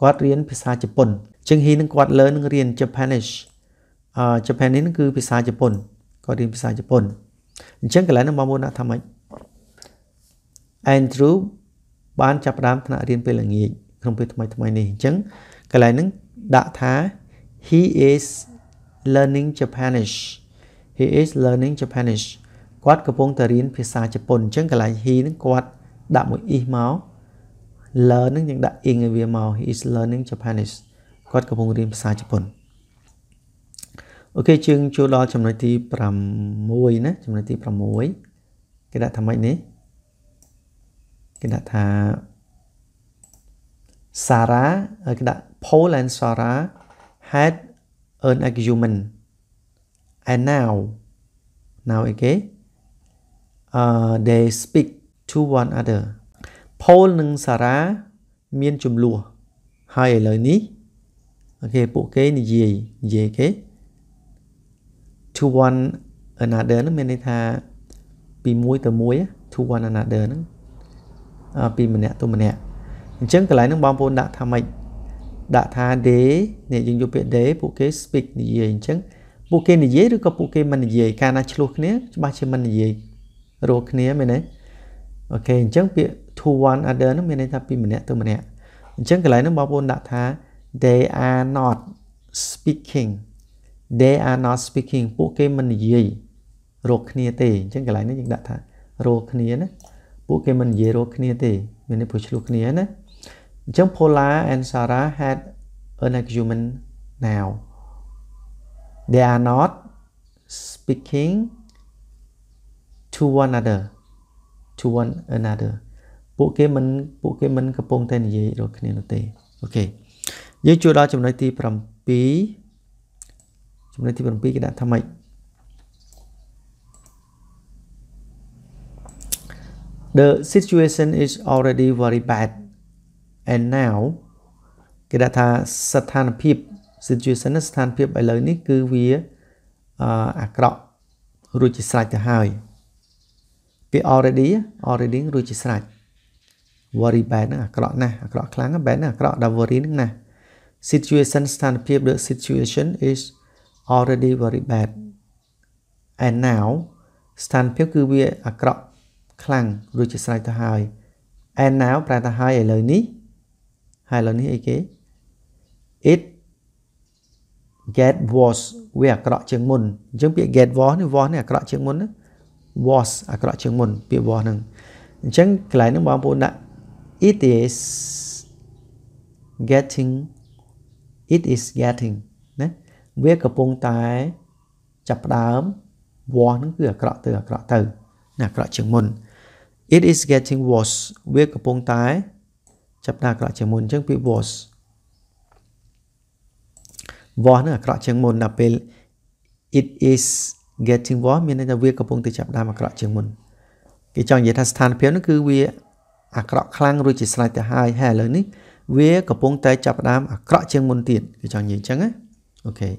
គាត់រៀនភាសាជប៉ុនចឹងហ៊ីនឹងគាត់លើនឹងរៀន Japanese អឺ Japanese នឹងគឺភាសាជប៉ុនគាត់រៀនភាសាជប៉ុនអញ្ចឹងកន្លែងហ្នឹងបងប្អូនថាម៉េច Andrew បានចាប់ផ្ដើមថ្នាក់រៀនពេលល្ងាចក្នុងពេលថ្មីថ្មីនេះអញ្ចឹងកន្លែងហ្នឹងដាក់ថា he is learning Japanese he is learning Japanese គាត់កំពុងតែរៀនភាសាជប៉ុនអញ្ចឹងកន្លែង he ហ្នឹងគាត់ដាក់មួយ is មក learn ហ្នឹងយើងដាក់ ing ឲ្យវាមក he is learning Japanese គាត់កំពុងរៀនភាសាជប៉ុនអូខេជើងចូលដល់ចំណុចទី6ណាចំណុចទី6គេដាក់ថាម៉េចនេះគេដាក់ថា Sarah គេដាក់ Paul and Sarah had an argument and now now អីគេ uh they speak to one another Paul និង Sarah មានចំនួនហើយឥឡូវនេះគេពួកគេនិយាយនិយាយគេ to one another ហ្នឹងមានន័យថាពីមួយទៅមួយ to one another ហ្នឹងពីម្នាក់ទៅម្នាក់អញ្ចឹងកន្លែងហ្នឹងបងប្អូនដាក់ថាម៉េចដាក់ថា they នេះយើងយកពាក្យ they ពួកគេ speak និយាយអញ្ចឹងពួកគេនិយាយឬក៏ពួកគេមិននិយាយកាលណាឆ្លោះគ្នា ច្បាស់ជាមិននិយាយរកគ្នាមែនទេអូខេអញ្ចឹងពាក្យ to one other នោះមានន័យថាពីម្នាក់ទៅម្នាក់អញ្ចឹងកន្លែងនោះបងប្អូនដាក់ថា they are not speaking they are not speaking ពួកគេមិននិយាយរកគ្នាទេអញ្ចឹងកន្លែងនេះយើងដាក់ថារកគ្នាណាពួកគេមិននិយាយរកគ្នាទេមានន័យព្រោះឆ្លោះគ្នាណាអញ្ចឹង Paula and Sarah had an argument now they are not speaking to one another to one another ពួកគេមិនពួកគេមិនកំពុងតែនិយាយរកគ្នានោះទេអូខេយើងចូលដល់ចំណុចទី7ចំណុចទី7គេដាក់ថាម៉េច The situation is already very bad and now គេដាក់ថាស្ថានភាព situation ស្ថានភាពឥឡូវនេះគឺវាអាក្រក់រួចជាស្រេចទៅហើយពាក្យ already already រួចជាស្រេច worry bad ហ្នឹងអាក្រក់ណាស់អាក្រក់ខ្លាំង bad ហ្នឹងអាក្រក់ដល់ worry ហ្នឹងណា situation ស្ថានភាពឬ situation is already very bad and now ស្ថានភាពគឺវាអាក្រក់ខ្លាំងរួចជាស្រេចទៅហើយ and now ប្រែថាហើយឥឡូវនេះហើយឥឡូវនេះអីគេ it get was វាអាក្រក់ជាងមុនអញ្ចឹងពាក្យ get was នេះ was នេះអាក្រក់ជាងមុនណា was អាក្រក់ជាងមុន ពាក្យ was ហ្នឹងអញ្ចឹងកន្លែងហ្នឹងបងប្អូនដាក់ it is getting it is getting ណាវាកំពុងតែចាប់ផ្ដើមវាស់នឹងគឺអាក្រក់ទៅអាក្រក់ទៅណាអាក្រក់ជាងមុន it is getting worse វាកំពុងតែចាប់ផ្ដើមអាក្រក់ជាងមុនអញ្ចឹងពាក្យ was វាស់នឹងអាក្រក់ជាងមុនដល់ពេល it is getting worse មានន័យថាវាកំពុងតែចាប់ផ្ដើមអាក្រក់ជាងមុនគេចង់និយាយថាស្ថានភាពនោះគឺវាអាក្រក់ខ្លាំងរួចជាស្រេចទៅហើយហើយឥឡូវនេះ វាកំពុងតែចាប់ផ្ដើមអាក្រក់ជាងមុនទៀតគេចង់និយាយអញ្ចឹងណាអូខេ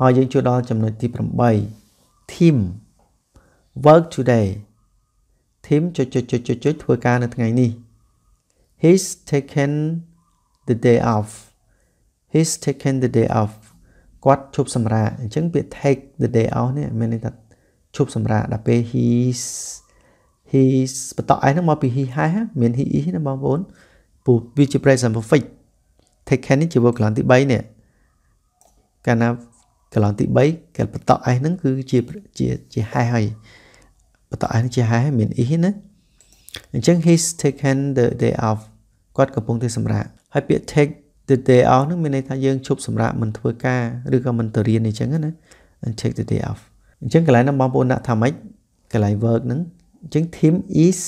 ហើយយើងចូលដល់ចំណុចទី8 team work today team ចុចចុចចុចចុចចុចធ្វើការនៅថ្ងៃនេះ he's taken the day off he's taken the day off គាត់ឈប់សម្រាកអញ្ចឹងពាក្យ take the day off នេះមានន័យថាឈប់សម្រាកដល់ពេល he's he បន្តអេសហ្នឹងមកពី he has មាន he is ណាបងប្អូនពូវាជា present perfect take can នេះជា verb កន្លងទី3នេះកាលណាកន្លងទី3កាលបន្តអេសហ្នឹងគឺជាជាជា has ហើយបន្តអេសហ្នឹងជា has ហើយមាន is ណាអញ្ចឹង he's taken the day off គាត់កំពុងតែសម្រាកហើយពាក្យ take the day off ហ្នឹងមានន័យថាយើងឈប់សម្រាកមិនធ្វើការឬក៏មិនទៅរៀនអញ្ចឹងណា and take the day off អញ្ចឹងកន្លែងហ្នឹងបងប្អូនដាក់ថាម៉េចកន្លែង work ហ្នឹងអញ្ចឹង team is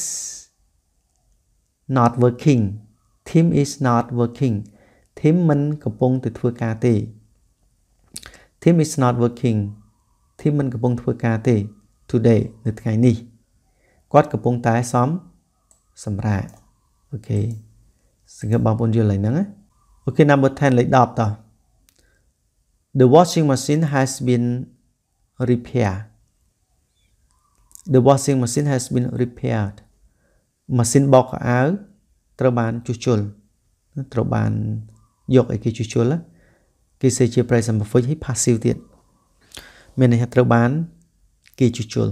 not working team is not working team មិនកំពុងទៅធ្វើការទេ team is not working team មិនកំពុងធ្វើការទេ today នៅថ្ងៃនេះគាត់កំពុងតែសំសម្រាប់អូខេសង្ឃឹមបងប្អូនយល់ហើយហ្នឹងណាអូខេ number 10លេខ10តោះ The washing machine has been repaired The washing machine has been repaired ម៉ាស៊ីនបោកខោអាវត្រូវបានជួសជុលត្រូវបានយកឲ្យគេជួសជុលគេសេជា present perfect ហើយ passive ទៀតមានន័យថាត្រូវបានគេជួសជុល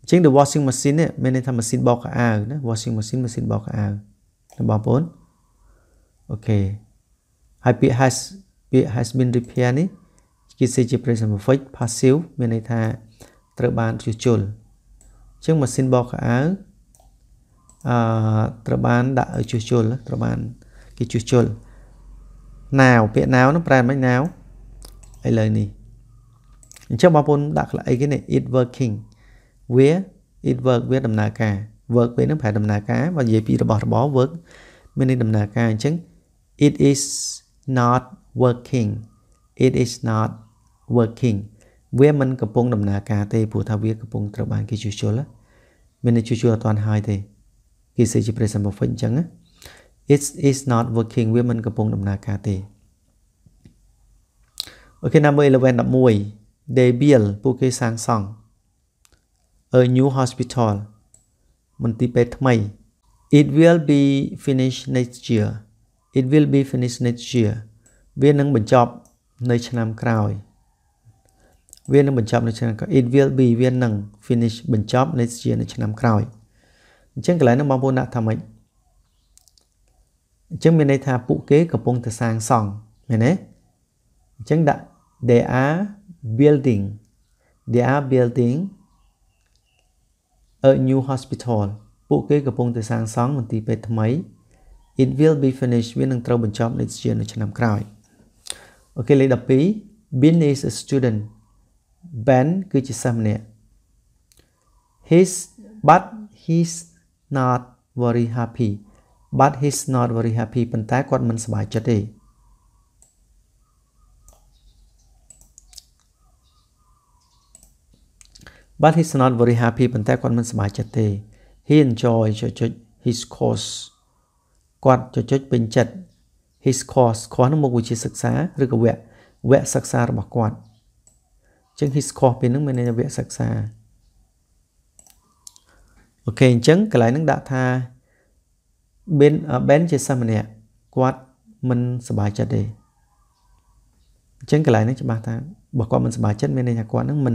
អញ្ចឹង the washing machine នេះមានន័យថាម៉ាស៊ីនបោកខោអាវណា washing machine ម៉ាស៊ីនបោកខោអាវបងប្អូនអូខេហើយពាក្យ has ពាក្យ has been repair នេះគេសេជា present perfect passive មានន័យថាត្រូវបានជួសជុលចឹងម៉ាស៊ីនបោកខោអាវអឺត្រូវបានដាក់ឲ្យជួសជុលត្រូវបានគេជួសជុលណាវពាក្យណាវនោះប្រែមិនណាវឥឡូវនេះអញ្ចឹងបងប្អូនដាក់ខ្លះអីគេនេះ it working វា it work វាដំណើរការ work ពេលហ្នឹងប្រែដំណើរការបើនិយាយពីរបស់របរ work មានន័យដំណើរការអញ្ចឹង it is not working it is not working វាមិនកំពុងដំណើរការទេព្រោះថាវាកំពុងត្រូវបានគេជួសជុលមានជួសជុលអត់ទាន់ហើយទេគេសេជា present perfect អញ្ចឹងណា it is not working វាមិនកំពុងដំណើរការទេអូខេ number 11 11 they build ពួកគេសាងសង់ a new hospital មន្ទីរពេទ្យថ្មី it will be finished next year it will be finished next year វានឹងបញ្ចប់នៅឆ្នាំក្រោយវានឹងបញ្ចប់នៅឆ្នាំ it will be វានឹង finish បញ្ចប់ next year នៅឆ្នាំក្រោយអញ្ចឹងកន្លែងហ្នឹងបងប្អូនដាក់ថាម៉េចអញ្ចឹងមានន័យថាពួកគេកំពុងតែសាងសង់មែនទេអញ្ចឹងដាក់ they are building they are building a new hospital ពួកគេកំពុងតែសាងសង់មន្ទីរពេទ្យថ្មី it will be finished វានឹងត្រូវបញ្ចប់ next year នៅឆ្នាំក្រោយអូខេលេខ12 bin is a student Ben គឺជាសិស្សម្នាក់ His but he's not very happy but he's not very happy ប៉ុន្តែគាត់មិនសប្បាយចិត្តទេបាទ he's not very happy ប៉ុន្តែគាត់មិនសប្បាយចិត្តទេ he enjoy ចុចចុច his course គាត់ចុចចុចពេញចិត្ត his course course នោះមុខវិជ្ជាសិក្សាឬក៏វគ្គវគ្គសិក្សារបស់គាត់ចឹង his course ពេលហ្នឹងមានន័យថាវគ្គសិក្សាអូខេអញ្ចឹងកន្លែងហ្នឹងដាក់ថា Ben Ben ជាសិស្សម្នាក់គាត់មិនសប្បាយចិត្តទេអញ្ចឹងកន្លែងហ្នឹងច្បាស់ថាបើគាត់មិនសប្បាយចិត្តមានន័យថាគាត់ហ្នឹងមិន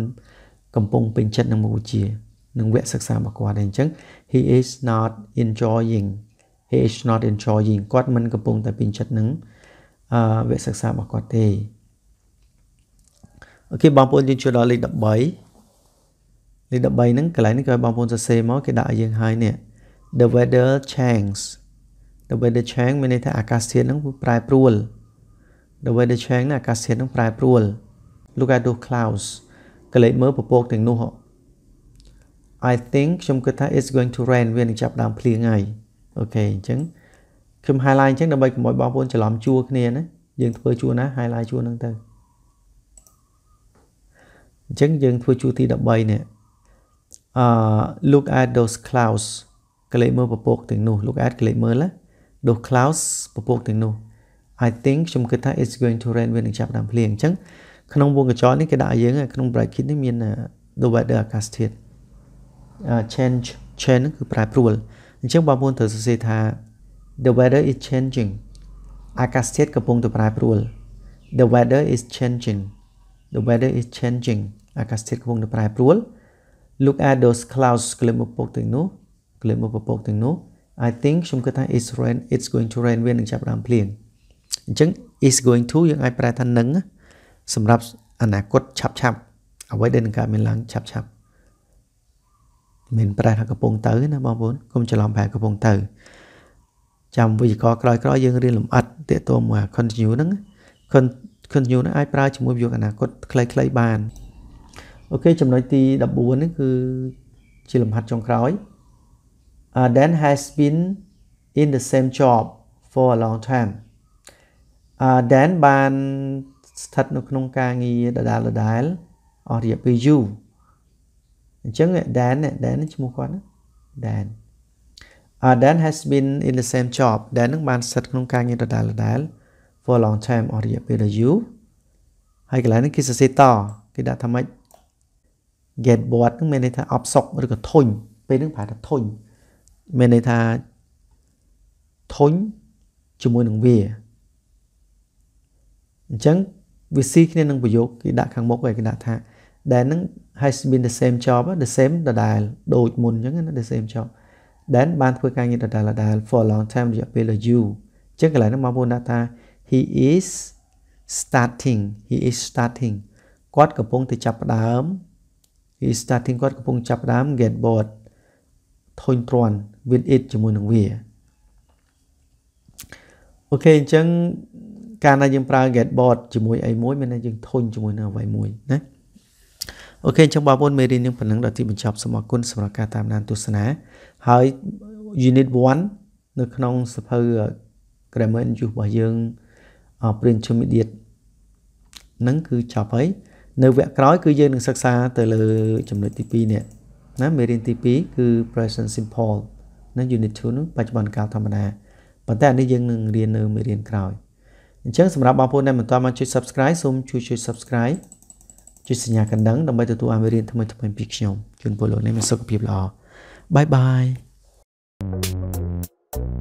កំពុងពេញចិត្តនឹងមុខវិជ្ជានឹងវគ្គសិក្សារបស់គាត់ទេអញ្ចឹង he is not enjoying he is not enjoying គាត់មិនកំពុង តែពេញចិត្តនឹងវគ្គសិក្សារបស់គាត់ទេអូខេបងប្អូនយើងចូលដល់លេខ13លេខ13ហ្នឹងកន្លែងនេះគេឲ្យបងប្អូនសរសេរមកគេដាក់ឲ្យយើងហើយនេះ the weather changes the weather change មានន័យថាអាកាសធាតុហ្នឹងប្រែប្រួល the weather change ហ្នឹងអាកាសធាតុហ្នឹងប្រែប្រួល look at those clouds កលេចមើលពពកទាំងនោះ I think ខ្ញុំគិតថា it's going to rain វានឹងចាប់ដើមភ្លៀងហើយអូខេអញ្ចឹងខ្ញុំ highlight អញ្ចឹងដើម្បីកុំឲ្យបងប្អូនច្រឡំជួគ្នាណាយើងធ្វើជួណា highlight ជួនឹងទៅអញ្ចឹងយើងធ្វើជួរទី13នេះអឺ look at those clouds ក្លែកមើលពពកទាំងនោះ look at ក្លែកមើលណា those clouds ពពកទាំងនោះ I think ខ្ញុំគិតថា it's going to rain វានឹងចាប់ដើមភ្លៀងអញ្ចឹងក្នុងវងកញ្ចក់នេះគេដាក់យើងក្នុង bracket នេះមាន the weather អាកាសធាតុ change change គឺប្រែប្រួលអញ្ចឹងបងប្អូនត្រូវសរសេរថា the weather is changing អាកាសធាតុកំពុងតែប្រែប្រួល the weather is changing the weather is changing អាកាសធាតុកំពុងតែប្រែប្រួល Look at those clouds ក្លឹមពពកទាំងនោះក្លឹមពពកទាំងនោះ I think ខ្ញុំគិតថា it's rain it's going to rain វានឹងចាប់ដើមភ្លៀងអញ្ចឹង is going to យើងអាចប្រែថានឹងសម្រាប់អនាគតឆាប់ឆាប់ អ្វីដែលនឹងកើតមានឡើងឆាប់ឆាប់មានប្រែថាកំពុងទៅ ណាបងប្អូនកុំច្រឡំប្រែកំពុងទៅចាំវិជ្ជករក្រោយក្រោយយើងរៀនលំអិតទាក់ទងមក continue ហ្នឹង continue ហ្នឹងអាចប្រើជាមួយយកអនាគតខ្លីៗបានអូខេចំណុចទី14ហ្នឹងគឺជាលំហាត់ចុងក្រោយ uh, Dan has been in the same job for a long time uh, Dan បានស្ថិតនៅក្នុងការងារដដែលដដែលអស់រយៈពេលយូរអញ្ចឹង Dan Dan ឈ្មោះគាត់ណា Dan uh, Dan has been in the same job Dan នឹងបានស្ថិតក្នុងការងារដដែលដដែល for a long time អស់រយៈពេលដ៏យូរហើយកន្លែងនេះគេសរសេរតគេដាក់ថាម៉េច get bored ហ្នឹងមានន័យថាអប់សុកឬក៏ធុញពេលហ្នឹងប្រហែលថាធុញមានន័យថាធុញជាមួយនឹងវាអញ្ចឹងវាស៊ីគ្នានឹងប្រយោគគេដាក់ខាងមុខឯងគេដាក់ថាដែលហ្នឹង has been the same job the same ដដែលដូចមុនអញ្ចឹងណា the same job ដែលបានធ្វើការងារដដែលដដែល for a long time រយៈពេល you អញ្ចឹងកន្លែងហ្នឹងបងប្អូនដាក់ថា he is starting he is starting គាត់កំពុងតែចាប់ផ្ដើមគឺ starting គាត់កំពុងចាប់ដើម get bored ធុញទ្រាន់ with it ជាមួយនឹងវាអូខេអញ្ចឹងកាលណាយើងប្រើ get bored ជាមួយអីមួយមានន័យយើងធុញជាមួយនឹងអ្វីមួយណាអូខេអញ្ចឹងបងប្អូនមេរៀនយើងប៉ុណ្ណឹងដល់ទីបញ្ចប់សូមអរគុណសម្រាប់ការតាមដានទស្សនាហើយ unit 1នៅក្នុងសភៅ grammar and use របស់យើង print intermediate នឹងគឺចប់ហើយនៅវគ្គក្រោយគឺយើងនឹងសិក្សាទៅលើចំណុចទី2នេះណាមេរៀនទី2គឺ present simple ណា unit 2នោះបច្ចុប្បន្នកាលធម្មតាប៉ុន្តែអានេះយើងនឹងរៀននៅមេរៀនក្រោយអញ្ចឹងសម្រាប់បងប្អូនដែលមិនទាន់បានចុច subscribe សូមជួយចុច subscribe ចុចសញ្ញាកណ្ដឹងដើម្បីទទួលអានមេរៀនថ្មីៗពីខ្ញុំជូនពលលោកនេះមានសុខភាពល្អបាយបាយ thank you